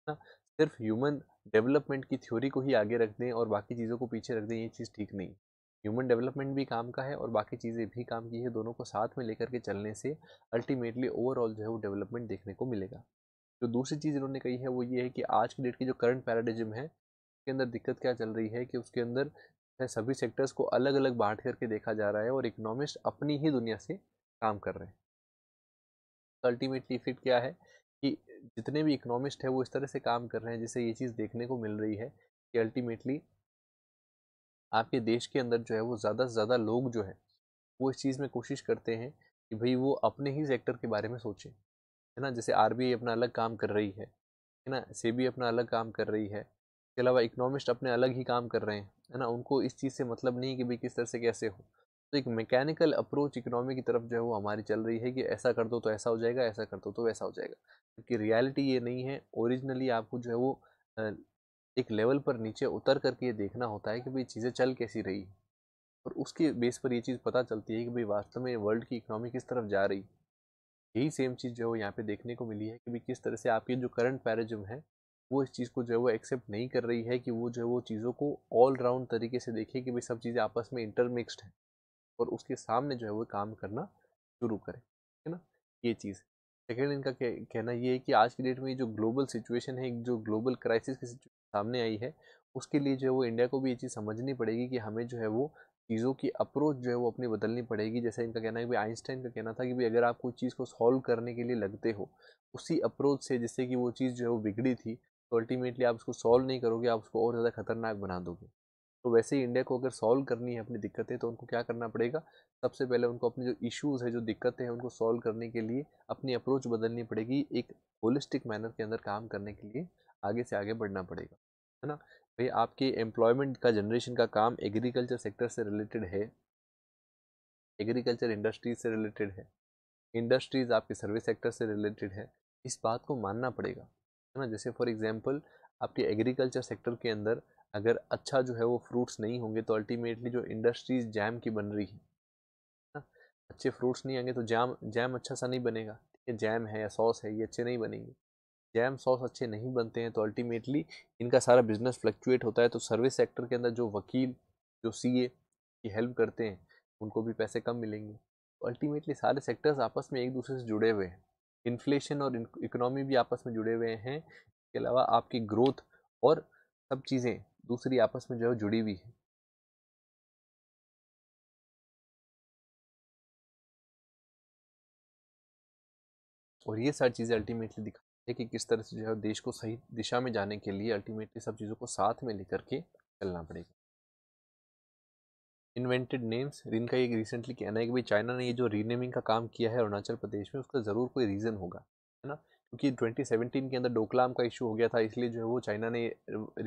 ना सिर्फ ह्यूमन डेवलपमेंट की थ्योरी को ही आगे रख दें और बाकी चीज़ों को पीछे रख दें ये चीज़ ठीक नहीं ह्यूमन डेवलपमेंट भी काम का है और बाकी चीज़ें भी काम की है दोनों को साथ में लेकर के चलने से अल्टीमेटली ओवरऑल जो है वो डेवलपमेंट देखने को मिलेगा जो दूसरी चीज़ इन्होंने कही है वो ये है कि आज की डेट की जो करंट पैराडिज्म है उसके अंदर दिक्कत क्या चल रही है कि उसके अंदर सभी सेक्टर्स को अलग अलग बांट करके देखा जा रहा है और इकोनॉमिस्ट अपनी ही दुनिया से काम कर रहे हैं तो अल्टीमेटली इफेक्ट क्या है कि जितने भी इकोनॉमिस्ट है वो इस तरह से काम कर रहे हैं जिससे ये चीज़ देखने को मिल रही है कि अल्टीमेटली आपके देश के अंदर जो है वो ज़्यादा से ज़्यादा लोग जो है वो इस चीज़ में कोशिश करते हैं कि भाई वो अपने ही सेक्टर के बारे में सोचें है ना जैसे आर अपना अलग काम कर रही है है ना से अपना अलग काम कर रही है इसके अलावा इकोनॉमिस्ट अपने अलग ही काम कर रहे हैं है ना उनको इस चीज़ से मतलब नहीं कि भाई किस तरह से कैसे हो तो एक मैकेनिकल अप्रोच इकोनॉमी की तरफ जो है वो हमारी चल रही है कि ऐसा कर दो तो ऐसा हो जाएगा ऐसा कर दो तो वैसा हो जाएगा क्योंकि रियलिटी ये नहीं है ओरिजिनली आपको जो है वो एक लेवल पर नीचे उतर करके ये देखना होता है कि भाई चीज़ें चल कैसी रही और उसके बेस पर ये चीज़ पता चलती है कि भाई वास्तव में वर्ल्ड की इकोनॉमी किस तरफ जा रही यही सेम चीज़ जो है यहाँ पे देखने को मिली है कि भाई किस तरह से आपकी जो करंट पैराजम है वो इस चीज़ को जो है वो एक्सेप्ट नहीं कर रही है कि वो जो है वो चीज़ों को ऑल राउंड तरीके से देखे कि भाई सब चीज़ें आपस में इंटरमिक्सड हैं और उसके सामने जो है वो काम करना शुरू करें है ना ये चीज़ सेकेंड इनका कहना ये है कि आज की डेट में जो ग्लोबल सिचुएशन है जो ग्लोबल क्राइसिस की सामने आई है उसके लिए जो है वो इंडिया को भी ये चीज़ समझनी पड़ेगी कि हमें जो है वो चीज़ों की अप्रोच जो है वो अपनी बदलनी पड़ेगी जैसे इनका कहना है कि आइंस्टाइन का कहना था कि भाई अगर आप कोई चीज़ को सॉल्व करने के लिए लगते हो उसी अप्रोच से जिससे कि वो चीज़ जो है वो बिगड़ी थी तो अल्टीमेटली आप उसको सॉल्व नहीं करोगे आप उसको और ज़्यादा खतरनाक बना दोगे तो वैसे ही इंडिया को अगर सॉल्व करनी है अपनी दिक्कतें तो उनको क्या करना पड़ेगा सबसे पहले उनको अपने जो इश्यूज़ है जो दिक्कतें हैं उनको सॉल्व करने के लिए अपनी अप्रोच बदलनी पड़ेगी एक होलिस्टिक मैनर के अंदर काम करने के लिए आगे से आगे बढ़ना पड़ेगा है ना भैया आपकी एम्प्लॉयमेंट का जनरेशन का काम एग्रीकल्चर सेक्टर से रिलेटेड है एग्रीकल्चर इंडस्ट्रीज से रिलेटेड है इंडस्ट्रीज़ आपके सर्विस सेक्टर से रिलेटेड है इस बात को मानना पड़ेगा है ना जैसे फॉर एग्जांपल आपके एग्रीकल्चर सेक्टर के अंदर अगर अच्छा जो है वो फ्रूट्स नहीं होंगे तो अल्टीमेटली जो इंडस्ट्रीज जैम की बन रही है ना अच्छे फ्रूट्स नहीं आएंगे तो जैम जैम अच्छा सा नहीं बनेगा ठीक है जैम है या सॉस है ये अच्छे नहीं बनेंगे जैम सॉस अच्छे नहीं बनते हैं तो अल्टीमेटली इनका सारा बिजनेस फ्लक्चुएट होता है तो सर्विस सेक्टर के अंदर जो वकील जो सी ए की हेल्प करते हैं उनको भी पैसे कम मिलेंगे तो अल्टीमेटली सारे सेक्टर्स आपस में एक दूसरे से जुड़े हुए हैं इन्फ्लेशन और इकोनॉमी भी आपस में जुड़े हुए हैं इसके अलावा आपकी ग्रोथ और सब चीज़ें दूसरी आपस में जो है जुड़ी हुई है और ये सारी चीज़ें अल्टीमेटली दिखा है कि किस तरह से जो है देश को सही दिशा में जाने के लिए अल्टीमेटली सब चीज़ों को साथ में लेकर के चलना पड़ेगा इन्वेंटेड नेम्स जिनका ये रिसेंटली कहना है कि भाई चाइना ने ये जो रीनेमिंग का काम किया है अरुणाचल प्रदेश में उसका ज़रूर कोई रीज़न होगा है ना क्योंकि 2017 के अंदर डोकलाम का इशू हो गया था इसलिए जो है वो चाइना ने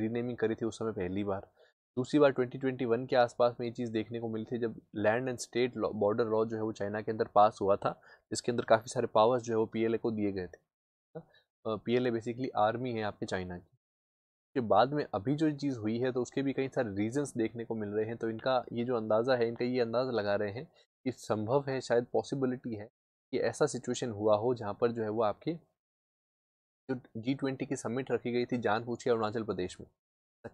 रीनेमिंग करी थी उस समय पहली बार दूसरी बार 2021 के आसपास में ये चीज़ देखने को मिली थी जब land and state border law जो है वो चाइना के अंदर पास हुआ था जिसके अंदर काफ़ी सारे पावर्स जो है वो पी को दिए गए थे P L A basically army है आपके चाइना की के बाद में अभी जो चीज़ हुई है तो उसके भी कई सारे रीजंस देखने को मिल रहे हैं तो इनका ये जो अंदाज़ा है इनका ये अंदाज़ा लगा रहे हैं कि संभव है शायद पॉसिबिलिटी है कि ऐसा सिचुएशन हुआ हो जहाँ पर जो है वो आपकी जो जी ट्वेंटी की समिट रखी गई थी जान पूछी अरुणाचल प्रदेश में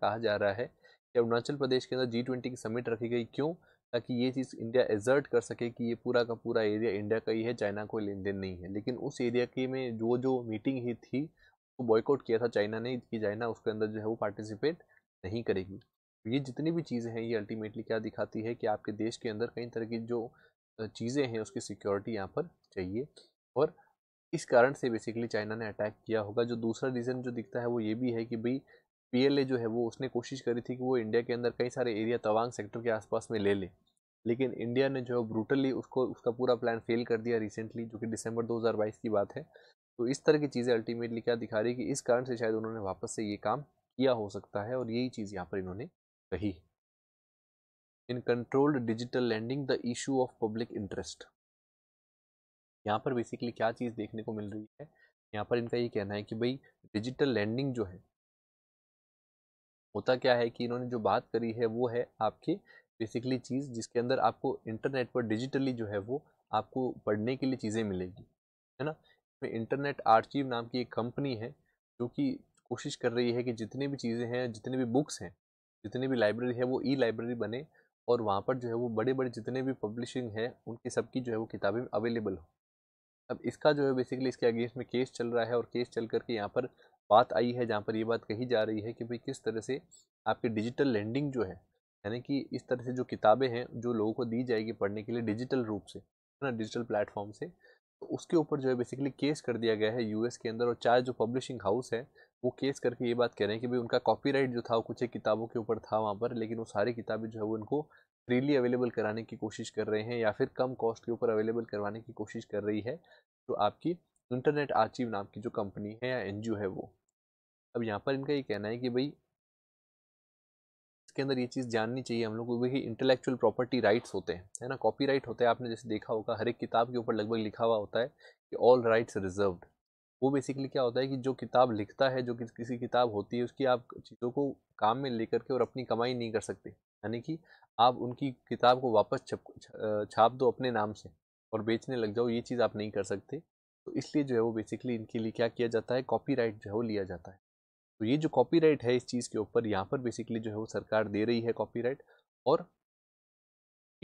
कहा जा रहा है कि अरुणाचल प्रदेश के अंदर जी ट्वेंटी की समिट रखी गई क्यों ताकि ये चीज़ इंडिया एजर्ट कर सके कि ये पूरा का पूरा एरिया इंडिया का ही है चाइना कोई लेन देन नहीं है लेकिन उस एरिया की में जो जो मीटिंग ही थी उसको तो बॉयकआउट किया था चाइना ने कि चाइना उसके अंदर जो है वो पार्टिसिपेट नहीं करेगी ये जितनी भी चीज़ें हैं ये अल्टीमेटली क्या दिखाती है कि आपके देश के अंदर कई तरह की जो चीज़ें हैं उसकी सिक्योरिटी यहाँ पर चाहिए और इस कारण से बेसिकली चाइना ने अटैक किया होगा जो दूसरा रीज़न जो दिखता है वो ये भी है कि भाई पीएलए जो है वो उसने कोशिश करी थी कि वो इंडिया के अंदर कई सारे एरिया तवांग सेक्टर के आसपास में ले ले लेकिन इंडिया ने जो है ब्रूटली उसको उसका पूरा प्लान फेल कर दिया रिसेंटली जो कि दिसंबर 2022 की बात है तो इस तरह की चीज़ें अल्टीमेटली क्या दिखा रही है कि इस कारण से शायद उन्होंने वापस से ये काम किया हो सकता है और यही चीज़ यहाँ पर इन्होंने कही in controlled digital lending the issue of public interest यहाँ पर बेसिकली क्या चीज़ देखने को मिल रही है यहाँ पर इनका ये कहना है कि भाई डिजिटल लैंडिंग जो है होता क्या है कि इन्होंने जो बात करी है वो है आपकी बेसिकली चीज़ जिसके अंदर आपको इंटरनेट पर डिजिटली जो है वो आपको पढ़ने के लिए चीज़ें मिलेगी है ना इसमें इंटरनेट आर्चीव नाम की एक कंपनी है जो कि कोशिश कर रही है कि जितनी भी चीज़ें हैं जितने भी बुक्स हैं जितनी भी लाइब्रेरी है वो ई लाइब्रेरी बने और वहाँ पर जो है वो बड़े बड़े जितने भी पब्लिशिंग है उनकी सबकी जो है वो किताबें अवेलेबल हों अब इसका जो है बेसिकली इसके अगेंस्ट में केस चल रहा है और केस चल करके यहाँ पर बात आई है जहाँ पर ये बात कही जा रही है कि भाई किस तरह से आपकी डिजिटल लैंडिंग जो है यानी कि इस तरह से जो किताबें हैं जो लोगों को दी जाएगी पढ़ने के लिए डिजिटल रूप से है ना डिजिटल प्लेटफॉर्म से तो उसके ऊपर जो है बेसिकली केस कर दिया गया है यूएस के अंदर और चार जो पब्लिशिंग हाउस है वो केस करके ये बात कह रहे हैं कि भाई उनका कॉपीराइट जो था वो कुछ एक किताबों के ऊपर था वहाँ पर लेकिन वो सारी किताबें जो है वो उनको फ्रीली अवेलेबल कराने की कोशिश कर रहे हैं या फिर कम कॉस्ट के ऊपर अवेलेबल करवाने की कोशिश कर रही है तो आपकी इंटरनेट आचीव नाम की जो कंपनी है या एन है वो अब यहाँ पर इनका ये कहना है कि भाई इसके अंदर ये चीज़ जाननी चाहिए हम लोग को वही इंटेलेक्चुअल प्रॉपर्टी राइट्स होते हैं है ना कॉपीराइट होता है आपने जैसे देखा होगा हर एक किताब के ऊपर लगभग लिखा हुआ होता है कि ऑल राइट्स रिजर्व वो बेसिकली क्या होता है कि जो किताब लिखता है जो कि, किसी किताब होती है उसकी आप चीज़ों को काम में लेकर के और अपनी कमाई नहीं कर सकते यानी कि आप उनकी किताब को वापस छप छाप दो अपने नाम से और बेचने लग जाओ ये चीज़ आप नहीं कर सकते तो इसलिए जो है वो बेसिकली इनके लिए क्या किया जाता है कॉपीराइट जो है वो लिया जाता है तो ये जो कॉपीराइट है इस चीज़ के ऊपर यहाँ पर बेसिकली जो है वो सरकार दे रही है कॉपीराइट और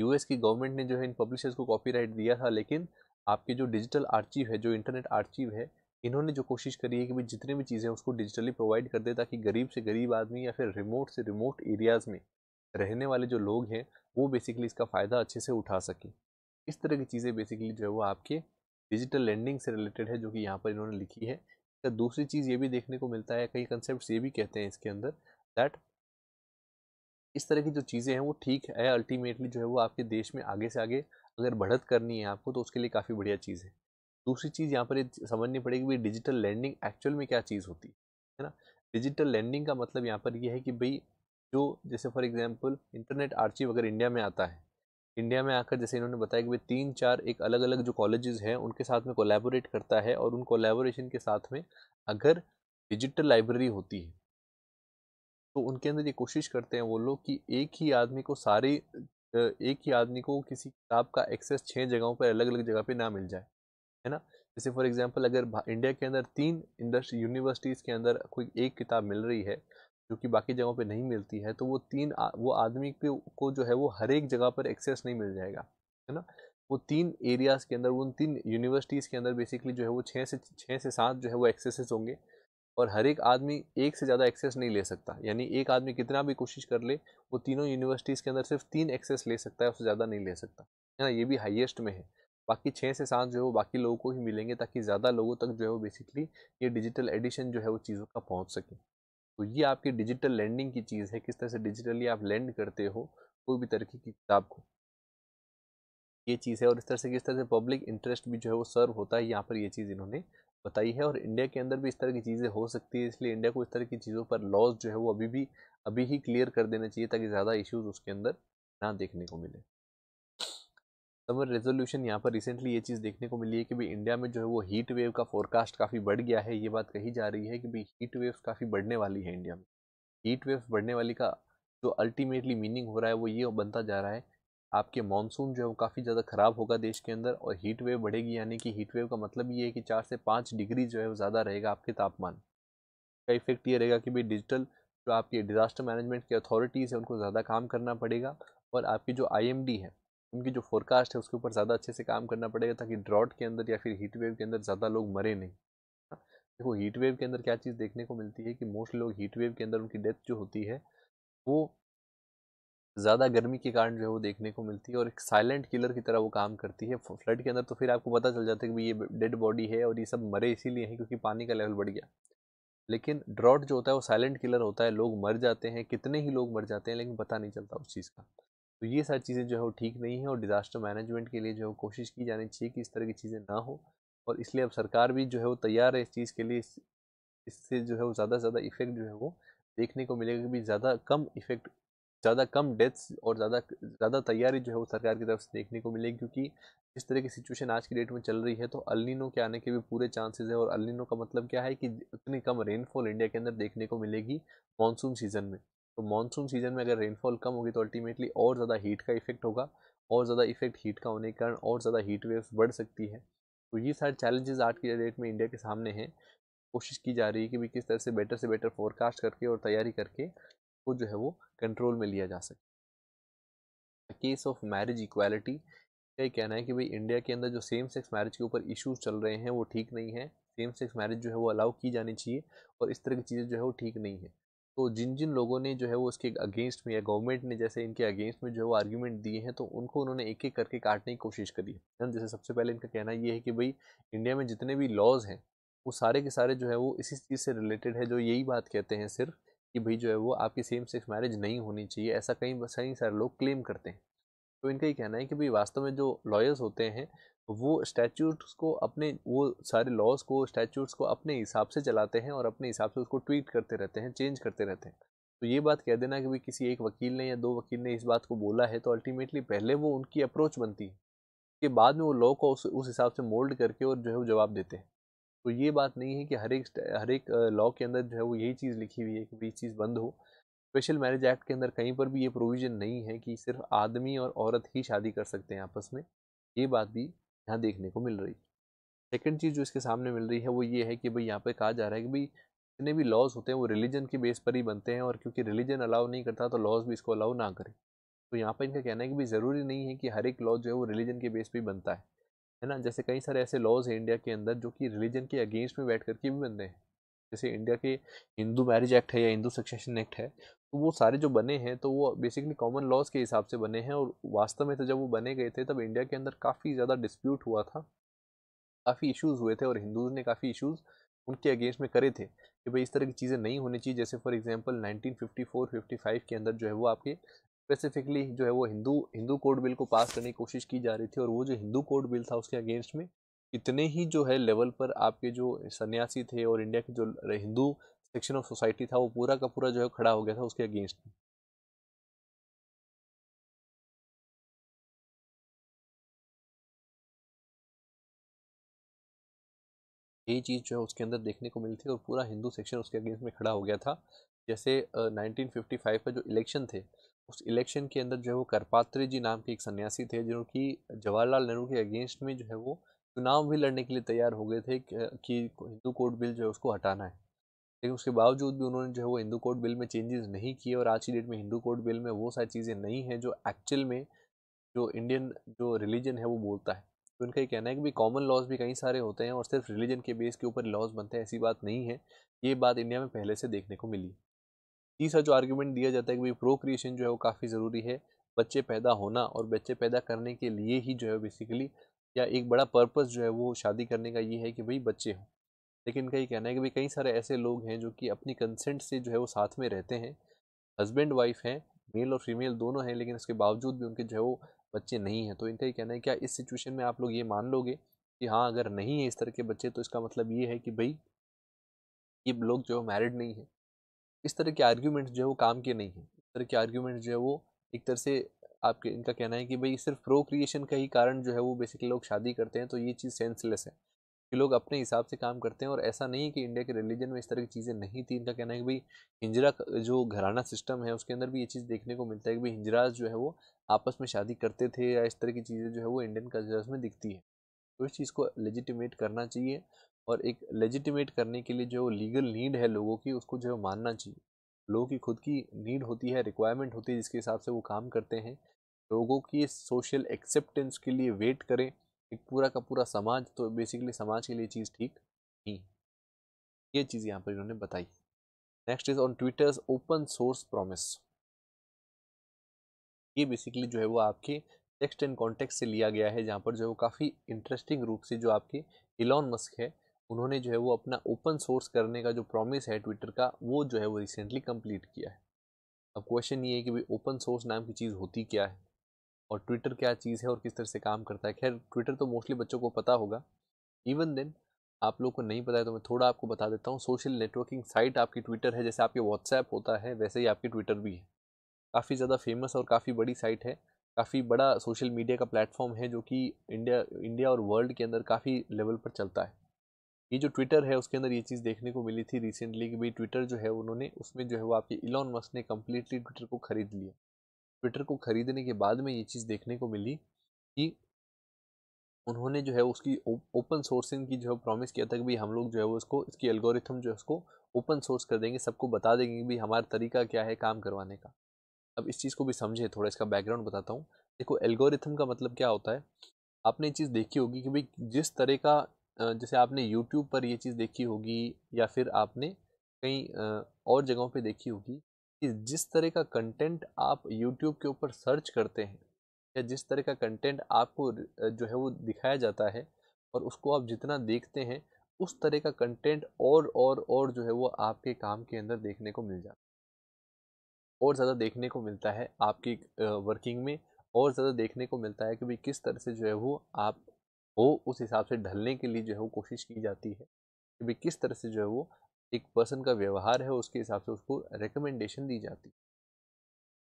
यूएस की गवर्नमेंट ने जो है इन पब्लिशर्स को कॉपीराइट दिया था लेकिन आपके जो डिजिटल आर्चीव है जो इंटरनेट आर्चीव है इन्होंने जो कोशिश करी है कि भाई जितने भी चीज़ें उसको डिजिटली प्रोवाइड कर दे ताकि गरीब से गरीब आदमी या फिर रिमोट से रिमोट एरियाज़ में रहने वाले जो लोग हैं वो बेसिकली इसका फ़ायदा अच्छे से उठा सकें इस तरह की चीज़ें बेसिकली जो है वो आपके डिजिटल लैंडिंग से रिलेटेड है जो कि यहाँ पर इन्होंने लिखी है दूसरी चीज़ ये भी देखने को मिलता है कई कंसेप्ट ये भी कहते हैं इसके अंदर दैट इस तरह की जो चीज़ें हैं वो ठीक है अल्टीमेटली जो है वो आपके देश में आगे से आगे अगर बढ़त करनी है आपको तो उसके लिए काफ़ी बढ़िया चीज़ है दूसरी चीज़ यहाँ पर समझनी पड़ेगी भाई डिजिटल लैंडिंग एक्चुअल में क्या चीज़ होती है ना डिजिटल लैंडिंग का मतलब यहाँ पर यह है कि भाई जो जैसे फॉर एग्जाम्पल इंटरनेट आर्चिव अगर इंडिया में आता है इंडिया में आकर जैसे इन्होंने बताया कि वे तीन चार एक अलग अलग जो कॉलेजेस हैं उनके साथ में कोलैबोरेट करता है और उन कोलैबोरेशन के साथ में अगर डिजिटल लाइब्रेरी होती है तो उनके अंदर ये कोशिश करते हैं वो लोग कि एक ही आदमी को सारे एक ही आदमी को किसी किताब का एक्सेस छः जगहों पर अलग अलग जगह पर ना मिल जाए है ना जैसे फॉर एग्जाम्पल अगर इंडिया के अंदर तीन इंडस्ट्री यूनिवर्सिटीज़ के अंदर कोई एक किताब मिल रही है जो कि बाकी जगहों पे नहीं मिलती है तो वो तीन आ, वो आदमी को जो है वो हर एक जगह पर एक्सेस नहीं मिल जाएगा है ना वो तीन एरियाज़ के अंदर उन तीन यूनिवर्सिटीज़ के अंदर बेसिकली जो है वो छः से छः से सात जो है वो एक्सेसेस होंगे और हर एक आदमी एक से ज़्यादा एक्सेस नहीं ले सकता यानी एक आदमी कितना भी कोशिश कर ले वो तीनों यूनिवर्सिटीज़ के अंदर सिर्फ तीन एक्सेस ले सकता है उससे ज़्यादा नहीं ले सकता है ना ये भी हाइएस्ट में है बाकी छः से सात जो है वो बाकी लोगों को ही मिलेंगे ताकि ज़्यादा लोगों तक जो है वो बेसिकली ये डिजिटल एडिशन जो है वो चीज़ों का पहुँच सके तो ये आपकी डिजिटल लैंडिंग की चीज़ है किस तरह से डिजिटली आप लैंड करते हो कोई भी तरीके की किताब को ये चीज़ है और इस तरह से किस तरह से पब्लिक इंटरेस्ट भी जो है वो सर्व होता है यहाँ पर ये चीज़ इन्होंने बताई है और इंडिया के अंदर भी इस तरह की चीज़ें हो सकती है इसलिए इंडिया को इस तरह की चीज़ों पर लॉज जो है वो अभी भी अभी ही क्लियर कर देना चाहिए ताकि ज़्यादा इश्यूज़ उसके अंदर ना देखने को मिले समर रेजोल्यूशन यहाँ पर रिसेंटली ये चीज़ देखने को मिली है कि भाई इंडिया में जो है वो हीट वेव का फोरकास्ट काफ़ी बढ़ गया है ये बात कही जा रही है कि भाई हीट वेव्स काफ़ी बढ़ने वाली है इंडिया में हीट वेव्स बढ़ने वाली का जो अल्टीमेटली मीनिंग हो रहा है वो ये बनता जा रहा है आपके मानसून जो है वो काफ़ी ज़्यादा ख़राब होगा देश के अंदर और हीट वेव बढ़ेगी यानी कि हीट वेव का मतलब ये है कि चार से पाँच डिग्री जो है वो ज़्यादा रहेगा आपके तापमान का इफेक्ट ये रहेगा कि भाई डिजिटल जो आपके डिज़ास्टर मैनेजमेंट की अथॉरिटीज़ है उनको ज़्यादा काम करना पड़ेगा और आपकी जो आई है उनकी जो फोरकास्ट है उसके ऊपर ज़्यादा अच्छे से काम करना पड़ेगा ताकि ड्रॉट के अंदर या फिर हीट वेव के अंदर ज़्यादा लोग मरे नहीं देखो हीट वेव के अंदर क्या चीज़ देखने को मिलती है कि मोस्ट लोग हीट वेव के अंदर उनकी डेथ जो होती है वो ज़्यादा गर्मी के कारण जो है वो देखने को मिलती है और एक साइलेंट किलर की तरह वो काम करती है फ्लड के अंदर तो फिर आपको पता चल जाता है कि ये डेड बॉडी है और ये सब मरे इसीलिए हैं क्योंकि पानी का लेवल बढ़ गया लेकिन ड्रॉट जो होता है वो साइलेंट किलर होता है लोग मर जाते हैं कितने ही लोग मर जाते हैं लेकिन पता नहीं चलता उस चीज़ का तो ये सारी चीज़ें जो है वो ठीक नहीं है और डिज़ास्टर मैनेजमेंट के लिए जो है कोशिश की जानी चाहिए कि इस तरह की चीज़ें ना हो और इसलिए अब सरकार भी जो है वो तैयार है इस चीज़ के लिए इससे जो है वो ज़्यादा से ज़्यादा इफेक्ट जो है वो देखने को मिलेगा कि ज़्यादा कम इफेक्ट ज़्यादा कम डेथ्स और ज़्यादा ज़्यादा तैयारी जो है वो सरकार की तरफ से देखने को मिलेगी क्योंकि इस तरह की सिचुएशन आज की डेट में चल रही है तो अलिनों के आने के भी पूरे चांसेस है और अलिनों का मतलब क्या है कि उतनी कम रेनफॉल इंडिया के अंदर देखने को मिलेगी मानसून सीज़न में तो मानसून सीज़न में अगर रेनफॉल कम होगी तो अल्टीमेटली और ज़्यादा हीट का इफेक्ट होगा और ज़्यादा इफेक्ट हीट का होने के कारण और ज़्यादा हीट वेव्स बढ़ सकती है तो ये सारे चैलेंजेस आज की डेट में इंडिया के सामने हैं कोशिश की जा रही है कि भी किस तरह से बेटर से बेटर फोरकास्ट करके और तैयारी करके को जो है वो कंट्रोल में लिया जा सके केस ऑफ मैरिज इक्वालिटी का कहना है कि भाई इंडिया के अंदर जो सेम सेक्स मैरिज के ऊपर इशूज़ चल रहे हैं वो ठीक नहीं है सेम सेक्स मैरिज जो है वो अलाउ की जानी चाहिए और इस तरह की चीज़ें जो है वो ठीक नहीं है तो जिन जिन लोगों ने जो है वो उसके अगेंस्ट में या गवर्नमेंट ने जैसे इनके अगेंस्ट में जो है वो आर्ग्यूमेंट दिए हैं तो उनको उन्होंने एक एक करके काटने की कोशिश करी है जैसे सबसे पहले इनका कहना ये है कि भाई इंडिया में जितने भी लॉज हैं वो सारे के सारे जो है वो इसी चीज़ से रिलेटेड है जो यही बात कहते हैं सिर्फ कि भाई जो है वो आपकी सेम सेक्स मैरिज नहीं होनी चाहिए ऐसा कई कई सारे लोग क्लेम करते हैं तो इनका ये कहना है कि भाई वास्तव में जो लॉयर्स होते हैं वो स्टैचूट्स को अपने वो सारे लॉज को स्टैचूट्स को अपने हिसाब से चलाते हैं और अपने हिसाब से उसको ट्वीट करते रहते हैं चेंज करते रहते हैं तो ये बात कह देना कि भाई किसी एक वकील ने या दो वकील ने इस बात को बोला है तो अल्टीमेटली पहले वो उनकी अप्रोच बनती है के बाद में वो लॉ को उस उस हिसाब से मोल्ड करके और जो है वो जवाब देते हैं तो ये बात नहीं है कि हर एक हर एक लॉ के अंदर जो है वो यही चीज़ लिखी हुई है कि भाई चीज़ बंद हो स्पेशल मैरिज एक्ट के अंदर कहीं पर भी ये प्रोविज़न नहीं है कि सिर्फ आदमी और औरत ही शादी कर सकते हैं आपस में ये बात भी यहाँ देखने को मिल रही है सेकेंड चीज़ जो इसके सामने मिल रही है वो ये है कि भाई यहाँ पे कहा जा रहा है कि भाई जितने भी लॉज होते हैं वो रिलीजन के बेस पर ही बनते हैं और क्योंकि रिलीजन अलाउ नहीं करता तो लॉज भी इसको अलाउ ना करें तो यहाँ पर इनका कहना है कि भाई ज़रूरी नहीं है कि हर एक लॉ जो है वो रिलीजन के बेस पर ही बनता है है ना जैसे कई सारे ऐसे लॉज हैं इंडिया के अंदर जो कि रिलीजन के अगेंस्ट में बैठ करके भी बनते हैं जैसे इंडिया के हिंदू मैरिज एक्ट है या हिंदू सक्सेशन एक्ट है तो वो सारे जो बने हैं तो वो बेसिकली कॉमन लॉज के हिसाब से बने हैं और वास्तव में तो जब वो बने गए थे तब इंडिया के अंदर काफ़ी ज़्यादा डिस्प्यूट हुआ था काफ़ी इश्यूज़ हुए थे और हिंदूज़ ने काफ़ी इश्यूज़ उनके अगेंस्ट में करे थे कि भाई इस तरह की चीज़ें नहीं होनी चाहिए जैसे फॉर एग्जांपल 1954 55 के अंदर जो है वो आपके स्पेसिफिकली जो है वो हिंदू हिंदू कोड बिल को पास करने की कोशिश की जा रही थी और वो जो हिंदू कोड बिल था उसके अगेंस्ट में इतने ही जो है लेवल पर आपके जो सन्यासी थे और इंडिया के जो हिंदू सेक्शन ऑफ सोसाइटी था वो पूरा का पूरा जो है खड़ा हो गया था उसके अगेंस्ट में यही चीज़ जो है उसके अंदर देखने को मिली थी और पूरा हिंदू सेक्शन उसके अगेंस्ट में खड़ा हो गया था जैसे नाइनटीन फिफ्टी फाइव का जो इलेक्शन थे उस इलेक्शन के अंदर जो है वो करपात्री जी नाम के एक सन्यासी थे जो कि जवाहरलाल नेहरू के अगेंस्ट में जो है वो चुनाव भी लड़ने के लिए तैयार हो गए थे कि हिंदू कोड बिल जो है उसको हटाना है लेकिन उसके बावजूद भी उन्होंने जो है वो हिंदू कोड बिल में चेंजेस नहीं किए और आज की डेट में हिंदू कोड बिल में वो सारी चीज़ें नहीं हैं जो एक्चुअल में जो इंडियन जो रिलीजन है वो बोलता है तो उनका ये कहना है कि भी कॉमन लॉज भी कई सारे होते हैं और सिर्फ रिलीजन के बेस के ऊपर लॉज बनते हैं ऐसी बात नहीं है ये बात इंडिया में पहले से देखने को मिली तीसरा जो आर्ग्यूमेंट दिया जाता है कि भाई प्रो क्रिएशन जो है वो काफ़ी ज़रूरी है बच्चे पैदा होना और बच्चे पैदा करने के लिए ही जो है बेसिकली या एक बड़ा पर्पस जो है वो शादी करने का ये है कि भाई बच्चे हों लेकिन इनका ये कहना है कि भाई कई सारे ऐसे लोग हैं जो कि अपनी कंसेंट से जो है वो साथ में रहते हैं हस्बैंड वाइफ हैं मेल और फीमेल दोनों हैं लेकिन उसके बावजूद भी उनके जो है वो बच्चे नहीं हैं तो इनका ये कहना है क्या इस सिचुएशन में आप लोग ये मान लोगे कि हाँ अगर नहीं है इस तरह के बच्चे तो इसका मतलब ये है कि भाई ये लोग जो है मैरिड नहीं है इस तरह के आर्ग्यूमेंट जो है वो काम के नहीं हैं इस तरह के आर्ग्यूमेंट जो है वो एक तरह से आपके इनका कहना है कि भाई सिर्फ प्रोक्रिएशन का ही कारण जो है वो बेसिकली लोग शादी करते हैं तो ये चीज़ सेंसलेस है कि लोग अपने हिसाब से काम करते हैं और ऐसा नहीं कि इंडिया के रिलीजन में इस तरह की चीज़ें नहीं थी इनका कहना है कि भाई हिंजरा जो घराना सिस्टम है उसके अंदर भी ये चीज़ देखने को मिलता है कि भाई हिंजराज जो है वो आपस में शादी करते थे या इस तरह की चीज़ें जो है वो इंडियन कल्चर्स में दिखती है तो इस चीज़ को लेजिटिमेट करना चाहिए और एक लेजिटिमेट करने के लिए जो लीगल नीड है लोगों की उसको जो है मानना चाहिए लोगों की खुद की नीड होती है रिक्वायरमेंट होती है जिसके हिसाब से वो काम करते हैं लोगों की सोशल एक्सेप्टेंस के लिए वेट करें एक पूरा का पूरा समाज तो बेसिकली समाज के लिए चीज़ ठीक नहीं है ये चीज़ यहाँ पर इन्होंने बताई next is on Twitter's open source promise ये बेसिकली जो है वो आपके टेक्स्ट एंड कॉन्टेक्स्ट से लिया गया है जहाँ पर जो है वो काफ़ी इंटरेस्टिंग रूप से जो आपके इलॉन मस्क है उन्होंने जो है वो अपना ओपन सोर्स करने का जो प्रॉमिस है ट्विटर का वो जो है वो रिसेंटली कंप्लीट किया है अब क्वेश्चन ये है कि भाई ओपन सोर्स नाम की चीज़ होती क्या है और ट्विटर क्या चीज़ है और किस तरह से काम करता है खैर ट्विटर तो मोस्टली बच्चों को पता होगा इवन देन आप लोग को नहीं पता है तो मैं थोड़ा आपको बता देता हूँ सोशल नेटवर्किंग साइट आपकी ट्विटर है जैसे आपके व्हाट्सएप होता है वैसे ही आपकी ट्विटर भी है काफ़ी ज़्यादा फेमस और काफ़ी बड़ी साइट है काफ़ी बड़ा सोशल मीडिया का प्लेटफॉर्म है जो कि इंडिया इंडिया और वर्ल्ड के अंदर काफ़ी लेवल पर चलता है ये जो ट्विटर है उसके अंदर ये चीज़ देखने को मिली थी रिसेंटली कि भाई ट्विटर जो है उन्होंने उसमें जो है वो आपके इलॉन मस्क ने कम्प्लीटली ट्विटर को ख़रीद लिया ट्विटर को ख़रीदने के बाद में ये चीज़ देखने को मिली कि उन्होंने जो है उसकी ओपन सोर्सिंग की जो है प्रॉमिस किया था कि भाई हम लोग जो है वो उसको इसकी एल्गोरिथम जो है उसको ओपन सोर्स कर देंगे सबको बता देंगे कि भाई हमारा तरीका क्या है काम करवाने का अब इस चीज़ को भी समझे थोड़ा इसका बैकग्राउंड बताता हूँ देखो एल्गोरिथम का मतलब क्या होता है आपने ये चीज़ देखी होगी कि भाई जिस तरह का जैसे आपने यूट्यूब पर ये चीज़ देखी होगी या फिर आपने कहीं और जगहों पर देखी होगी कि जिस तरह का कंटेंट आप यूट्यूब के ऊपर सर्च करते हैं या जिस तरह का कंटेंट आपको जो है वो दिखाया जाता है और उसको आप जितना देखते हैं उस तरह का कंटेंट और और और जो है वो आपके काम के अंदर देखने को मिल जाता है और ज़्यादा देखने को मिलता है आपकी वर्किंग में और ज़्यादा देखने को मिलता है कि भाई किस तरह से जो है वो आप हो उस हिसाब से ढलने के लिए जो है वो कोशिश की जाती है कि भाई किस तरह से जो है वो एक पर्सन का व्यवहार है उसके हिसाब से उसको रिकमेंडेशन दी जाती है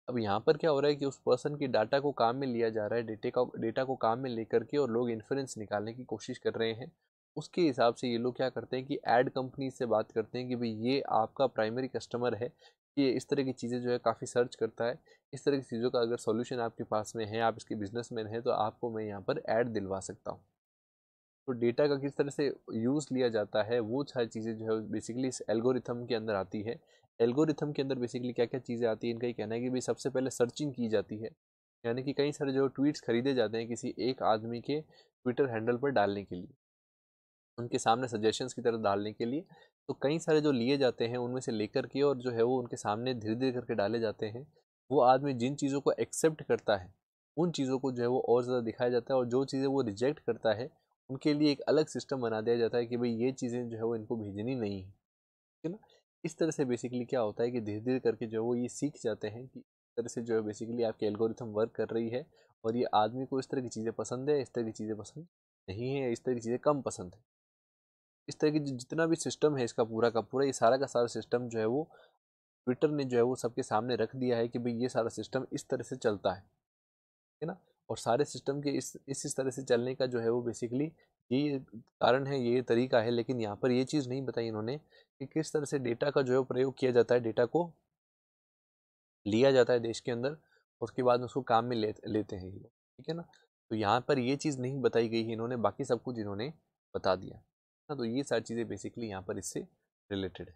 अब यहाँ पर क्या हो रहा है कि उस पर्सन के डाटा को काम में लिया जा रहा है डेटे का डेटा को काम में लेकर के और लोग इन्फ्लुएंस निकालने की कोशिश कर रहे हैं उसके हिसाब से ये लोग क्या करते हैं कि एड कंपनी से बात करते हैं कि भाई ये आपका प्राइमरी कस्टमर है ये इस तरह की चीज़ें जो है काफ़ी सर्च करता है इस तरह की चीज़ों का अगर सॉल्यूशन आपके पास में है आप इसके बिजनेस मैन हैं तो आपको मैं यहाँ पर ऐड दिलवा सकता हूँ तो डेटा का किस तरह से यूज़ लिया जाता है वो सारी चीज़ें जो है बेसिकली इस एल्गोरिथम के अंदर आती है एल्गोरिथम के अंदर बेसिकली क्या क्या चीज़ें आती हैं इनका ये कहना है कि भाई सबसे पहले सर्चिंग की जाती है यानी कि कई सारे जो ट्वीट्स खरीदे जाते हैं किसी एक आदमी के ट्विटर हैंडल पर डालने के लिए उनके सामने सजेशंस की तरह डालने के लिए तो कई सारे जो लिए जाते हैं उनमें से लेकर के और जो है वो उनके सामने धीरे धीरे करके डाले जाते हैं वो आदमी जिन चीज़ों को एक्सेप्ट करता है उन चीज़ों को जो है वो और ज़्यादा दिखाया जाता है और जो चीज़ें वो रिजेक्ट करता है उनके लिए एक अलग सिस्टम बना दिया जाता है कि भाई ये चीज़ें जो है वो इनको भेजनी नहीं है ठीक है ना इस तरह से बेसिकली क्या होता है कि धीरे धीरे करके जो है वो ये सीख जाते हैं कि इस तरह से जो है बेसिकली आपकी एल्गोरिथम वर्क कर रही है और ये आदमी को इस तरह की चीज़ें पसंद है इस तरह की चीज़ें पसंद नहीं है इस तरह की चीज़ें कम पसंद है इस तरह की जितना भी सिस्टम है इसका पूरा का पूरा ये सारा का सारा सिस्टम जो है वो ट्विटर ने जो है वो सबके सामने रख दिया है कि भाई ये सारा सिस्टम इस तरह से चलता है है ना और सारे सिस्टम के इस इस तरह से चलने का जो है वो बेसिकली ये कारण है ये तरीका है लेकिन यहाँ पर ये चीज़ नहीं बताई इन्होंने कि किस तरह से डेटा का जो है प्रयोग किया जाता है डेटा को लिया जाता है देश के अंदर उसके बाद उसको काम में ले लेते हैं ये ठीक है ना तो यहाँ पर ये चीज़ नहीं बताई गई है इन्होंने बाकी सब कुछ इन्होंने बता दिया ना हाँ, तो ये सारी चीज़ें बेसिकली यहाँ पर इससे रिलेटेड है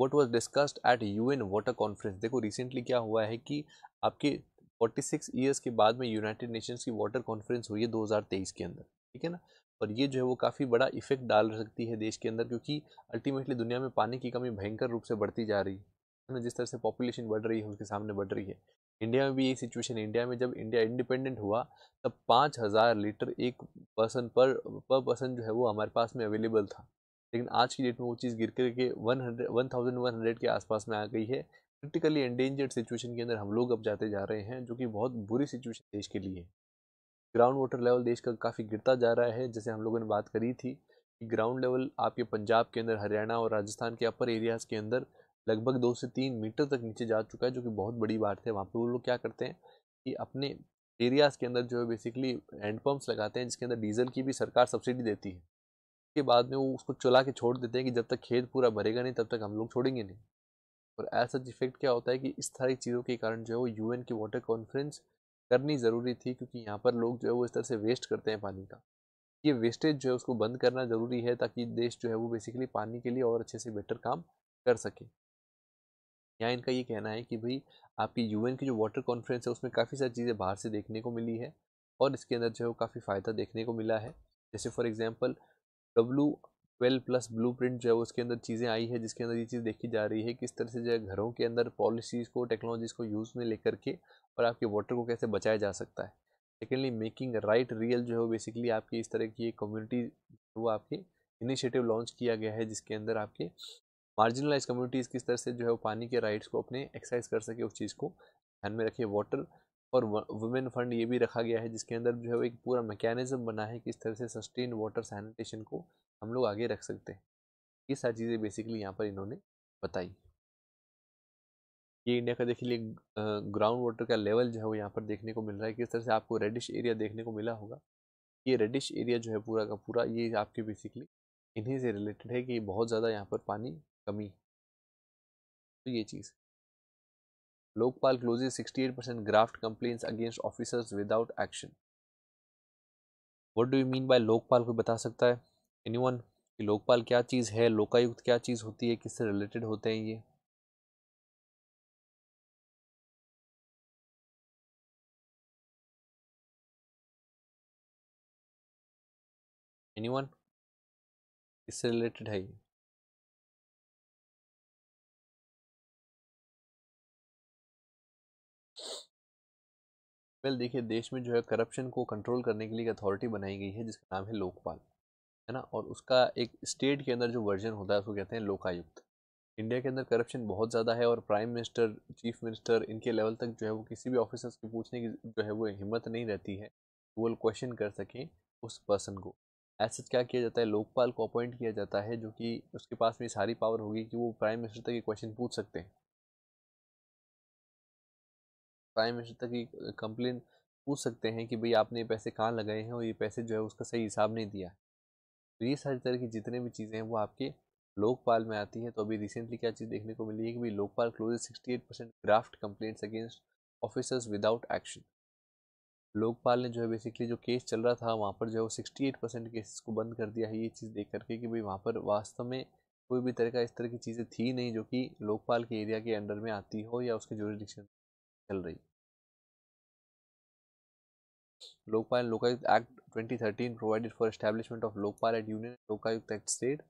what was discussed at U N water conference देखो रिसेंटली क्या हुआ है कि आपके 46 ईयर्स के बाद में यूनाइटेड नेशंस की वाटर कॉन्फ्रेंस हुई है 2023 के अंदर ठीक है ना और ये जो है वो काफ़ी बड़ा इफेक्ट डाल सकती है देश के अंदर क्योंकि अल्टीमेटली दुनिया में पानी की कमी भयंकर रूप से बढ़ती जा रही है ना जिस तरह से पॉपुलेशन बढ़ रही है उसके सामने बढ़ रही है इंडिया में भी यही सिचुएशन है इंडिया में जब इंडिया इंडिपेंडेंट हुआ तब पाँच हज़ार लीटर एक पर्सन पर पर पर्सन जो है वो हमारे पास में अवेलेबल था लेकिन आज की डेट में वो चीज़ गिर करके one hundred one thousand one hundred के आसपास में आ गई है क्रिटिकली एंडेंजर्ड सिचुएशन के अंदर हम लोग अब जाते जा रहे हैं जो कि बहुत बुरी सिचुएशन देश के लिए ग्राउंड वाटर लेवल देश का काफ़ी गिरता जा रहा है जैसे हम लोगों ने बात करी थी कि ग्राउंड लेवल आपके पंजाब के अंदर हरियाणा और राजस्थान के अपर एरियाज़ के अंदर लगभग दो से तीन मीटर तक नीचे जा चुका है जो कि बहुत बड़ी बात है वहाँ पर वो लोग क्या करते हैं कि अपने एरियाज़ के अंदर जो है बेसिकली हैंडपम्प्स लगाते हैं जिसके अंदर डीजल की भी सरकार सब्सिडी देती है उसके बाद में वो उसको चला के छोड़ देते हैं कि जब तक खेत पूरा भरेगा नहीं तब तक हम लोग छोड़ेंगे नहीं और ऐसा इफेक्ट क्या होता है कि इस सारी चीज़ों के कारण जो है वो एन की वाटर कॉन्फ्रेंस करनी ज़रूरी थी क्योंकि यहाँ पर लोग जो है वो इस तरह से वेस्ट करते हैं पानी का ये वेस्टेज जो है उसको बंद करना ज़रूरी है ताकि देश जो है वो बेसिकली पानी के लिए और अच्छे से बेटर काम कर सके यहाँ इनका ये कहना है कि भाई आपकी यूएन की जो वाटर कॉन्फ्रेंस है उसमें काफ़ी सारी चीज़ें बाहर से देखने को मिली है और इसके अंदर जो है वो काफ़ी फ़ायदा देखने को मिला है जैसे for example W twelve plus print जो है उसके अंदर चीज़ें आई है जिसके अंदर ये चीज़ देखी जा रही है किस तरह से जो है घरों के अंदर पॉलिसीज़ को टेक्नोलॉजीज़ को यूज़ में लेकर के और आपके वाटर को कैसे बचाया जा सकता है सेकेंडली मेकिंग राइट रियल जो है बेसिकली आपकी इस तरह की एक कम्युनिटी वो आपके इनिशिएटिव लॉन्च किया गया है जिसके अंदर आपके मार्जिनलाइज कम्युनिटीज़ किस तरह से जो है वो पानी के राइट्स को अपने एक्सरसाइज कर सके उस चीज़ को ध्यान में रखिए वाटर और वुमेन फंड ये भी रखा गया है जिसके अंदर जो है वो एक पूरा मैकेनिज़्म बना है कि इस तरह से सस्टेन वाटर सैनिटेशन को हम लोग आगे रख सकते हैं ये सारी चीज़ें बेसिकली यहाँ पर इन्होंने बताई ये इंडिया का देखिए ग्राउंड वाटर का लेवल जो है वो यहाँ पर देखने को मिल रहा है किस तरह से आपको रेडिश एरिया देखने को मिला होगा ये रेडिश एरिया जो है पूरा का पूरा ये आपके बेसिकली इन्हीं से रिलेटेड है कि बहुत ज़्यादा यहाँ पर पानी कमी है तो ये चीज़ Lokpal closes 68 percent graft complaints against officers without action what do you mean by Lokpal कोई बता सकता है एनीवन कि लोकपाल क्या चीज़ है लोकायुक्त क्या चीज़ होती है किससे रिलेटेड होते हैं ये वन इससे रिलेटेड है ये वेल देखिए देश में जो है करप्शन को कंट्रोल करने के लिए अथॉरिटी बनाई गई है जिसका नाम है लोकपाल है ना और उसका एक स्टेट के अंदर जो वर्जन होता है उसको कहते हैं लोकायुक्त इंडिया के अंदर करप्शन बहुत ज़्यादा है और प्राइम मिनिस्टर चीफ मिनिस्टर इनके लेवल तक जो है वो किसी भी ऑफिसर्स को पूछने की जो है वो हिम्मत नहीं रहती है वो क्वेश्चन कर सकें उस पर्सन को ऐसे क्या किया जाता है लोकपाल को अपॉइंट किया जाता है जो कि उसके पास में सारी पावर होगी कि वो प्राइम मिनिस्टर तक ये क्वेश्चन पूछ सकते हैं प्राइम मिनिस्टर तक की कंप्लेन पूछ सकते हैं कि भाई आपने ये पैसे कहाँ लगाए हैं और ये पैसे जो है उसका सही हिसाब नहीं दिया तो ये सारी तरह की जितने भी चीज़ें हैं वो आपके लोकपाल में आती हैं तो अभी रिसेंटली क्या चीज़ देखने को मिली है कि भाई Lokpal close sixty eight percent graft complaints against officers without action Lokpal ने जो है बेसिकली जो केस चल रहा था वहाँ पर जो है वो सिक्सटी एट परसेंट केसेस को बंद कर दिया है ये चीज़ देख करके कि भाई वहाँ पर वास्तव में कोई भी तरह का इस तरह की चीज़ें थी नहीं जो कि लोकपाल के एरिया के अंडर में आती हो या उसके jurisdiction Hillary. Lokpal and Lokayukt Act 2013 provided for establishment of Lokpal at Union and Lokayukt at State,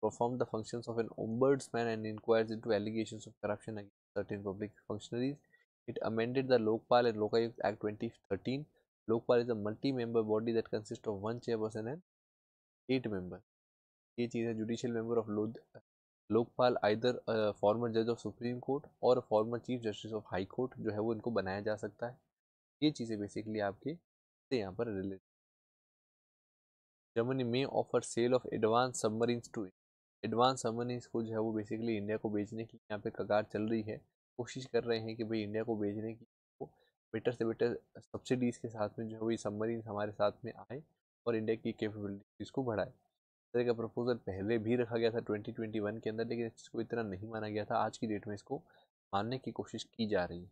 performed the functions of an ombudsman and inquires into allegations of corruption against certain public functionaries. It amended the Lokpal and Lokayukta Act 2013. Lokpal is a multi-member body that consists of one chairperson and eight members. ये चीज़ judicial judicial of of Lokpal either former जज of Supreme Court और former chief justice of High Court जो है वो इनको बनाया जा सकता है ये चीज़ें बेसिकली आपके से यहाँ पर रिलेटेड जर्मनी में offer sale of advance submarine to advance submarines को जो है वो बेसिकली इंडिया को बेचने की यहाँ पे कगार चल रही है कोशिश कर रहे हैं कि भाई इंडिया को बेचने की बेटर से बेटर सब्सिडीज़ के साथ में जो है वो ये सबमरीन हमारे साथ में आए और इंडिया की कैपेबिलिटीज़ को बढ़ाए तरह का प्रपोजल पहले भी रखा गया था 2021 के अंदर लेकिन इसको इतना नहीं माना गया था आज की डेट में इसको मानने की कोशिश की जा रही है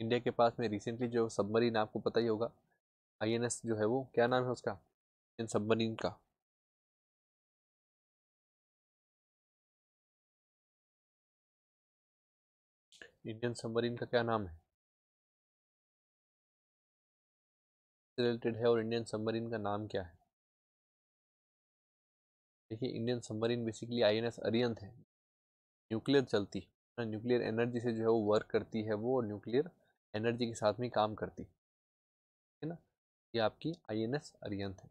इंडिया के पास में रिसेंटली जो सबमरीन आपको पता ही होगा आई जो है वो क्या नाम है उसका इन सबमरीन का इंडियन सबमरीन का क्या नाम है रिलेटेड है और इंडियन सबमरीन का नाम क्या है देखिए Indian submarine basically I N है न्यूक्लियर चलती है न्यूक्लियर एनर्जी से जो है वो वर्क करती है वो और न्यूक्लियर एनर्जी के साथ में काम करती है ना ये आपकी आई एन एस अरियंत है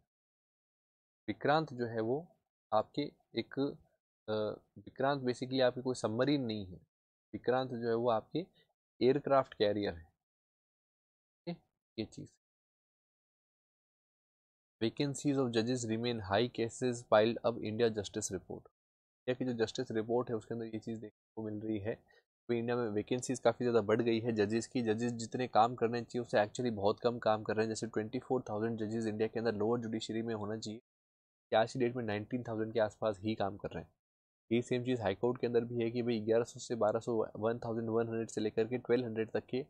विक्रांत जो है वो आपके एक विक्रांत बेसिकली आपकी कोई सबमरीन नहीं है विक्रांत जो है वो आपके एयरक्राफ्ट कैरियर है ये चीज़ वैकेंसीज ऑफ जजेस रिमेन हाई केसेस पाइल्ड अब इंडिया जस्टिस रिपोर्ट इंडिया की जो जस्टिस रिपोर्ट है उसके अंदर ये चीज़ देखने को मिल रही है तो इंडिया में वैकेंसीज काफ़ी ज़्यादा बढ़ गई है जजेस की जजेस जितने काम करने चाहिए उससे एक्चुअली बहुत कम काम कर रहे हैं जैसे ट्वेंटी फोर थाउजेंड जजेस इंडिया के अंदर लोअर जुडिशरी में होना चाहिए आज की डेट में नाइनटीन थाउजेंड के आसपास ही काम कर रहे हैं ये सेम चीज़ हाईकोर्ट के अंदर भी है कि भाई ग्यारह सौ से बारह सौ वन थाउजेंड वन हंड्रेड से लेकर के ट्वेल्व हंड्रेड तक के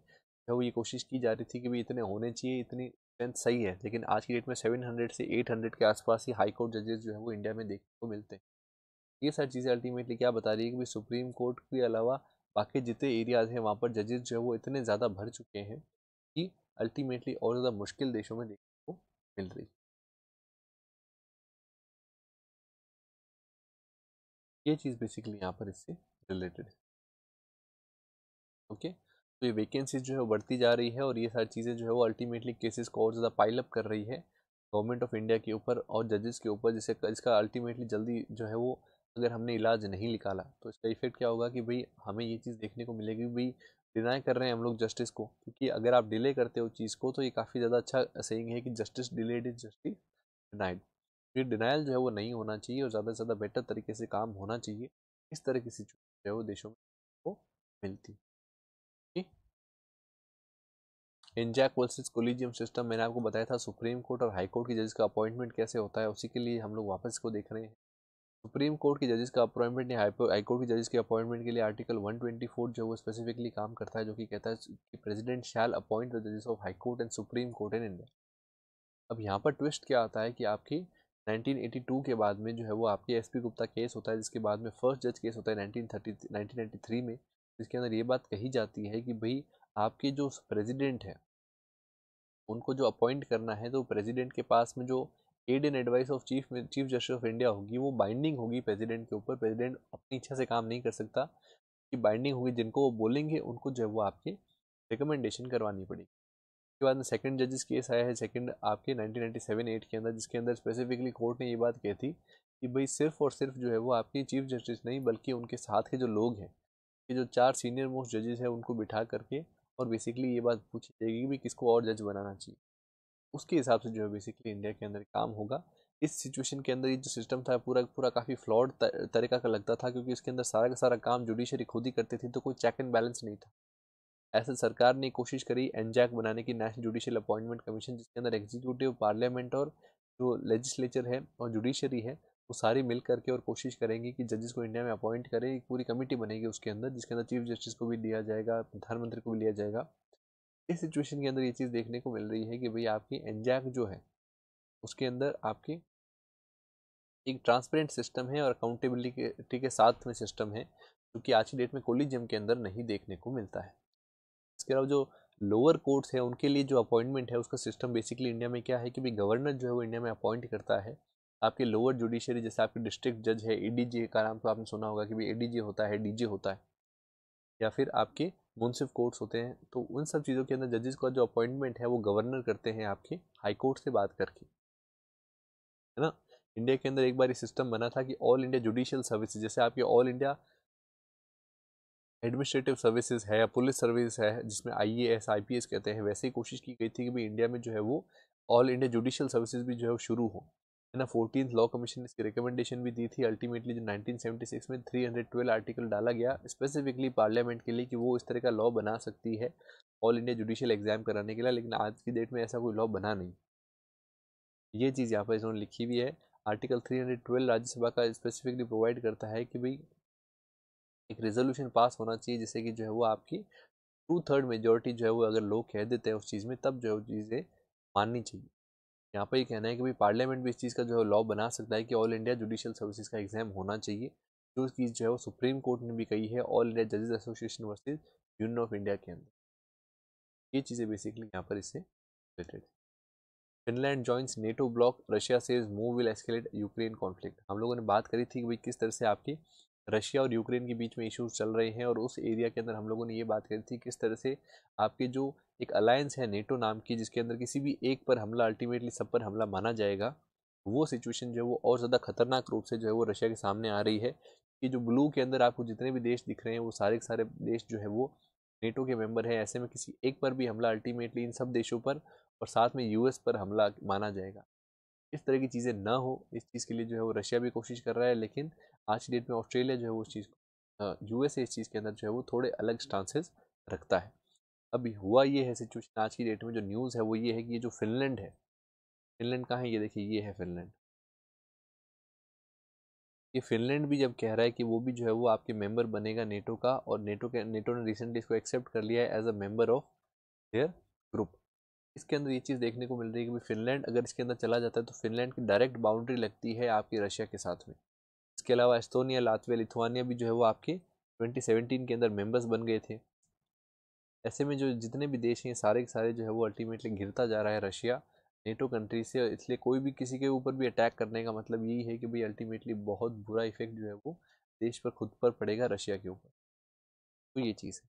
जो ये कोशिश की जा रही थी कि भाई इतने होने चाहिए इतनी स्ट्रेंथ सही है लेकिन आज की डेट में सेवन हंड्रेड से एट हंड्रेड के आसपास ही हाई कोर्ट जजेस जो है वो इंडिया में देखने को मिलते हैं ये सारी चीज़ें अल्टीमेटली क्या बता रही है कि सुप्रीम कोर्ट के अलावा बाकी जितने एरियाज हैं वहाँ पर जजेस जो है वो इतने ज़्यादा भर चुके हैं कि अल्टीमेटली और ज़्यादा मुश्किल देशों में देखने को मिल रही ये चीज़ बेसिकली यहाँ पर इससे रिलेटेड है ओके okay? तो ये वैकेंसीज जो है बढ़ती जा रही है और ये सारी चीज़ें जो है वो अल्टीमेटली केसेस को और ज़्यादा पाइलअप कर रही है गवर्नमेंट ऑफ इंडिया के ऊपर और जजेस के ऊपर जिसे इसका अल्टीमेटली जल्दी जो है वो अगर हमने इलाज नहीं निकाला तो इसका इफेक्ट क्या होगा कि भाई हमें ये चीज़ देखने को मिलेगी भाई डिनाई कर रहे हैं हम लोग जस्टिस को क्योंकि अगर आप डिले करते हो चीज़ को तो ये काफ़ी ज़्यादा अच्छा सेइंग है कि justice delayed is justice denied ये डिनाइल जो है वो नहीं होना चाहिए और ज़्यादा से ज़्यादा बेटर तरीके से काम होना चाहिए इस तरह की सिचुएशन जो है वो देशों में वो मिलती NJAC versus collegium system मैंने आपको बताया था सुप्रीम कोर्ट और हाई कोर्ट के जजेस का अपॉइंटमेंट कैसे होता है उसी के लिए हम लोग वापस को देख रहे हैं सुप्रीम कोर्ट के जजेस का अपॉइंटमेंट या हाई कोर्ट के जजेस के अपॉइंटमेंट के लिए आर्टिकल 124 जो वो स्पेसिफिकली काम करता है जो कि कहता है कि प्रेसिडेंट शैल अपॉइंट द जजेस of High Court and Supreme Court in India अब यहाँ पर ट्विस्ट क्या आता है कि आपकी 1982 के बाद में जो है वो आपके एस पी गुप्ता केस होता है जिसके बाद में फर्स्ट जज केस होता है नाइनटीन थर्टी में जिसके अंदर ये बात कही जाती है कि भाई आपके जो प्रेसिडेंट हैं उनको जो अपॉइंट करना है तो प्रेसिडेंट के पास में जो aid and advice of chief chief justice of India होगी वो बाइंडिंग होगी प्रेसिडेंट के ऊपर प्रेसिडेंट अपनी इच्छा से काम नहीं कर सकता की बाइंडिंग होगी जिनको वो बोलेंगे उनको जो है वो आपके रिकमेंडेशन करवानी पड़ेगी उसके बाद में सेकेंड जजेस केस आया है सेकेंड आपके नाइनटीन एट के अंदर जिसके अंदर स्पेसिफिकली कोर्ट ने ये बात कही थी कि भाई सिर्फ और सिर्फ जो है वो आपके चीफ जस्टिस नहीं बल्कि उनके साथ के जो लोग हैं कि जो चार सीनियर मोस्ट जजेस हैं उनको बिठा करके और बेसिकली ये बात पूछी जाएगी भी किसको और जज बनाना चाहिए उसके हिसाब से जो है बेसिकली इंडिया के अंदर काम होगा इस सिचुएशन के अंदर ये जो सिस्टम था पूरा पूरा काफ़ी फ्लॉड तरीका का लगता था क्योंकि इसके अंदर सारा का सारा काम जुडिशरी खुद ही करती थी तो कोई चेक एंड बैलेंस नहीं था ऐसे सरकार ने कोशिश करी एनजैक बनाने की नेशनल जुडिशियल अपॉइंटमेंट कमीशन जिसके अंदर एग्जीक्यूटिव पार्लियामेंट और जो लेजिस्लेचर है और जुडिशरी है वो सारी मिल करके और कोशिश करेंगे कि जजेस को इंडिया में अपॉइंट करें एक पूरी कमेटी बनेगी उसके अंदर जिसके अंदर चीफ जस्टिस को भी लिया जाएगा प्रधानमंत्री को भी लिया जाएगा इस सिचुएशन के अंदर ये चीज़ देखने को मिल रही है कि भाई आपकी एनजैक जो है उसके अंदर आपकी एक ट्रांसपेरेंट सिस्टम है और अकाउंटेबिलिटी के साथ में सिस्टम है जो कि आज की डेट में कोलिजियम के अंदर नहीं देखने को मिलता है इसके अलावा जो लोअर कोर्ट्स हैं उनके लिए जो अपॉइंटमेंट है उसका सिस्टम बेसिकली इंडिया में क्या है कि भाई गवर्नर जो है वो इंडिया में अपॉइंट करता है आपके लोअर जुडिशरी जैसे आपके डिस्ट्रिक्ट जज है ए का नाम तो आपने सुना होगा कि भाई ए होता है डी होता है या फिर आपके मुनसिफ कोर्ट्स होते हैं तो उन सब चीज़ों के अंदर जजेस का जो अपॉइंटमेंट है वो गवर्नर करते हैं आपके हाई कोर्ट से बात करके है ना इंडिया के अंदर एक बार ये सिस्टम बना था कि ऑल इंडिया जुडिशियल सर्विस जैसे आपके ऑल इंडिया एडमिनिस्ट्रेटिव सर्विसेज है या पुलिस सर्विस है जिसमें I A S I P S कहते हैं वैसे ही कोशिश की गई थी कि भाई इंडिया में जो है वो ऑल इंडिया जुडिशियल सर्विसेज भी जो है वो शुरू हों है ना फोर्टीन लॉ कमीशन ने इसकी रिकमेंडेशन भी दी थी अल्टीमेटली जो 1976 में 312 आर्टिकल डाला गया स्पेसिफिकली पार्लियामेंट के लिए कि वो इस तरह का लॉ बना सकती है ऑल इंडिया जुडिशियल एग्जाम कराने के लिए लेकिन आज की डेट में ऐसा कोई लॉ बना नहीं ये चीज़ यहाँ पर इन्होंने लिखी हुई है आर्टिकल थ्री राज्यसभा का स्पेसिफिकली प्रोवाइड करता है कि भाई एक रेजोल्यूशन पास होना चाहिए जिससे कि जो है वो आपकी टू थर्ड मेजोरिटी जो है वो अगर लोग कह देते हैं उस चीज़ में तब जो है वो चीज़ें माननी चाहिए यहाँ पर ये कहना है कि भाई पार्लियामेंट भी इस चीज़ का जो है लॉ बना सकता है कि ऑल इंडिया जुडिशियल सर्विसेज का एग्जाम होना चाहिए जो चीज़ जो है वो सुप्रीम कोर्ट ने भी कही है ऑल इंडिया जजेज association versus Union of India के अंदर ये चीज़ें बेसिकली यहाँ पर इससे related Finland joins NATO bloc Russia से move will escalate Ukraine conflict हम लोगों ने बात करी थी कि भाई किस तरह से आपकी रशिया और यूक्रेन के बीच में इश्यूज चल रहे हैं और उस एरिया के अंदर हम लोगों ने ये बात करी थी किस तरह से आपके जो एक अलायंस है नेटो नाम की जिसके अंदर किसी भी एक पर हमला अल्टीमेटली सब पर हमला माना जाएगा वो सिचुएशन जो है वो और ज़्यादा खतरनाक रूप से जो है वो रशिया के सामने आ रही है कि जो ब्लू के अंदर आपको जितने भी देश दिख रहे हैं वो सारे के सारे देश जो है वो नेटो के मेम्बर हैं ऐसे में किसी एक पर भी हमला अल्टीमेटली इन सब देशों पर और साथ में यू पर हमला माना जाएगा इस तरह की चीज़ें ना हो इस चीज़ के लिए जो है वो रशिया भी कोशिश कर रहा है लेकिन आज की डेट में ऑस्ट्रेलिया जो है वो उस चीज़ यू एस इस चीज़ के अंदर जो है वो थोड़े अलग स्टांसेस रखता है अभी हुआ ये है सिचुएशन आज की डेट में जो न्यूज़ है वो ये है कि ये जो फिनलैंड है फिनलैंड कहाँ है ये देखिए ये है फिनलैंड ये फिनलैंड भी जब कह रहा है कि वो भी जो है वो आपके मेंबर बनेगा नेटो का और नेटो के नेटो ने रिसेंटली इसको एक्सेप्ट कर लिया है as a member of their group इसके अंदर ये चीज़ देखने को मिल रही है कि फिनलैंड अगर इसके अंदर चला जाता है तो फिनलैंड की डायरेक्ट बाउंड्री लगती है आपकी रशिया के साथ में इसके अलावा एस्तोनिया लातविया लिथुआनिया भी जो है वो आपके 2017 के अंदर मेंबर्स बन गए थे ऐसे में जो जितने भी देश हैं सारे के सारे जो है वो अल्टीमेटली घिरता जा रहा है रशिया नेटो कंट्री से इसलिए कोई भी किसी के ऊपर भी अटैक करने का मतलब यही है कि भाई अल्टीमेटली बहुत बुरा इफेक्ट जो है वो देश पर खुद पर पड़ेगा रशिया के ऊपर तो ये चीज़ है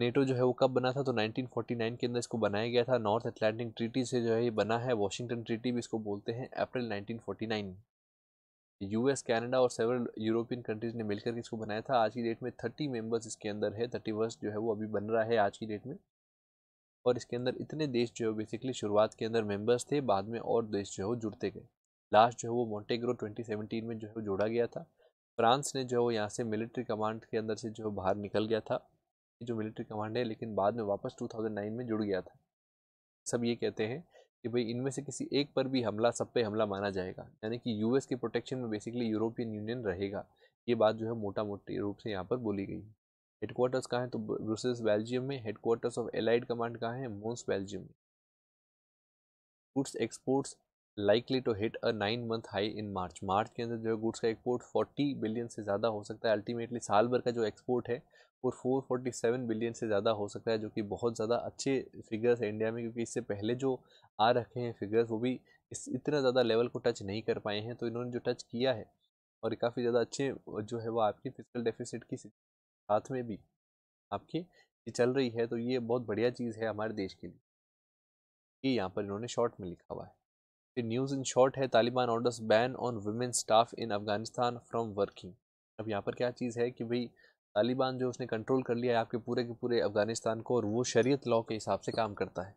नेटो जो है वो कब बना था तो 1949 के अंदर इसको बनाया गया था नॉर्थ अटलांटिक ट्रीटी से जो है ये बना है वाशिंगटन ट्रीटी भी इसको बोलते हैं अप्रैल 1949 में यूएस कनाडा और सेवरल यूरोपियन कंट्रीज ने मिलकर इसको बनाया था आज की डेट में थर्टी मेंबर्स इसके अंदर है थर्टी वर्ष जो है वो अभी बन रहा है आज की डेट में और इसके अंदर इतने देश जो है बेसिकली शुरुआत के अंदर मेंबर्स थे बाद में और देश जो है वो जुड़ते गए लास्ट जो है वो ट्वेंटी सेवनटीन में जो है जोड़ा गया था फ्रांस ने जो है वो यहाँ से मिलिट्री कमांड के अंदर से जो है बाहर निकल गया था जो मिलिट्री कमांड है लेकिन बाद में वापस नाइन में जुड़ गया था सब ये कहते हैं कि भाई इनमें से किसी एक पर भी हमला सब पे हमला माना जाएगा यानी कि यूएस के प्रोटेक्शन में बेसिकली यूरोपियन यूनियन रहेगा ये बात जो है मोटा मोटी रूप से यहाँ पर बोली गई है हेडक्वार्टर्स कहाँ है तो ब्रुसेल्स बेल्जियम में हेडक्वार्टर्स ऑफ एलाइड कमांड कहाँ है मोन्स बेल्जियम में goods exports likely to hit a nine month high in March March के अंदर जो है गुड्स का एक्सपोर्ट 40 बिलियन से ज़्यादा हो सकता है अल्टीमेटली साल भर का जो एक्सपोर्ट है वो 447 बिलियन से ज़्यादा हो सकता है जो कि बहुत ज़्यादा अच्छे फिगर्स है इंडिया में क्योंकि इससे पहले जो आ रखे हैं फिगर्स वो भी इस इतना ज़्यादा लेवल को टच नहीं कर पाए हैं तो इन्होंने जो टच किया है और काफ़ी ज़्यादा अच्छे जो है वो आपकी फिजिकल डेफिसिट की साथ में भी आपकी ये चल रही है तो ये बहुत बढ़िया चीज़ है हमारे देश के लिए कि यहाँ पर इन्होंने शॉर्ट में लिखा हुआ है न्यूज़ इन शॉर्ट है Taliban orders ban on women staff in Afghanistan from working अब यहाँ पर क्या चीज़ है कि भाई तालिबान जो उसने कंट्रोल कर लिया है आपके पूरे के पूरे अफगानिस्तान को और वो शरीयत लॉ के हिसाब से काम करता है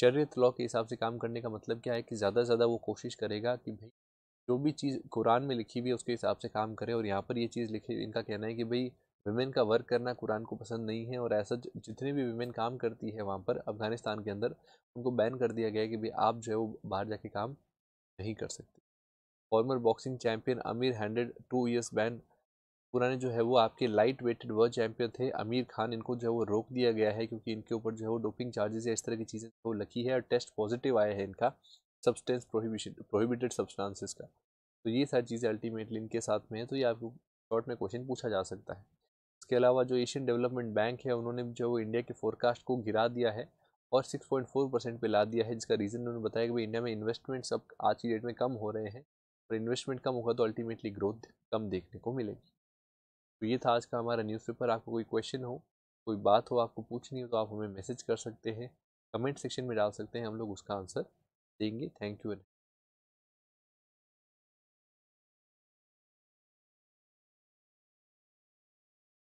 शरीयत लॉ के हिसाब से काम करने का मतलब क्या है कि ज़्यादा से ज़्यादा वो कोशिश करेगा कि भाई जो भी चीज़ कुरान में लिखी हुई है उसके हिसाब से काम करे और यहाँ पर ये चीज़ लिखी इनका कहना है कि भाई वीमेन का वर्क करना कुरान को पसंद नहीं है और ऐसा जितनी भी वीमेन काम करती है वहाँ पर अफ़गानिस्तान के अंदर उनको बैन कर दिया गया है कि भाई आप जो है वो बाहर जाके काम नहीं कर सकते former boxing champion Amir handed two years ban पुराने जो है वो आपके लाइट वेटेड वर्ल्ड चैम्पियन थे अमीर खान इनको जो है वो रोक दिया गया है क्योंकि इनके ऊपर जो है वो डोपिंग चार्जेस या इस तरह की चीज़ें वो लगी है और टेस्ट पॉजिटिव आया है इनका सब्सटेंस प्रोहिबिशन प्रोहिबिटेड सब्सटेंसेस का तो ये सारी चीज़ें अल्टीमेटली इनके साथ में है तो ये आपको शॉर्ट में क्वेश्चन पूछा जा सकता है इसके अलावा जो एशियन डेवलपमेंट बैंक है उन्होंने जो इंडिया के फोरकास्ट को गिरा दिया है और 6.4 परसेंट पर ला दिया है जिसका रीज़न उन्होंने बताया कि भाई इंडिया में इन्वेस्टमेंट्स अब आज की डेट में कम हो रहे हैं और इन्वेस्टमेंट कम होगा तो अल्टीमेटली ग्रोथ कम देखने को मिलेगी तो ये था आज का हमारा न्यूज़पेपर आपको कोई क्वेश्चन हो कोई बात हो आपको पूछनी हो तो आप हमें मैसेज कर सकते हैं कमेंट सेक्शन में डाल सकते हैं हम लोग उसका आंसर देंगे थैंक यू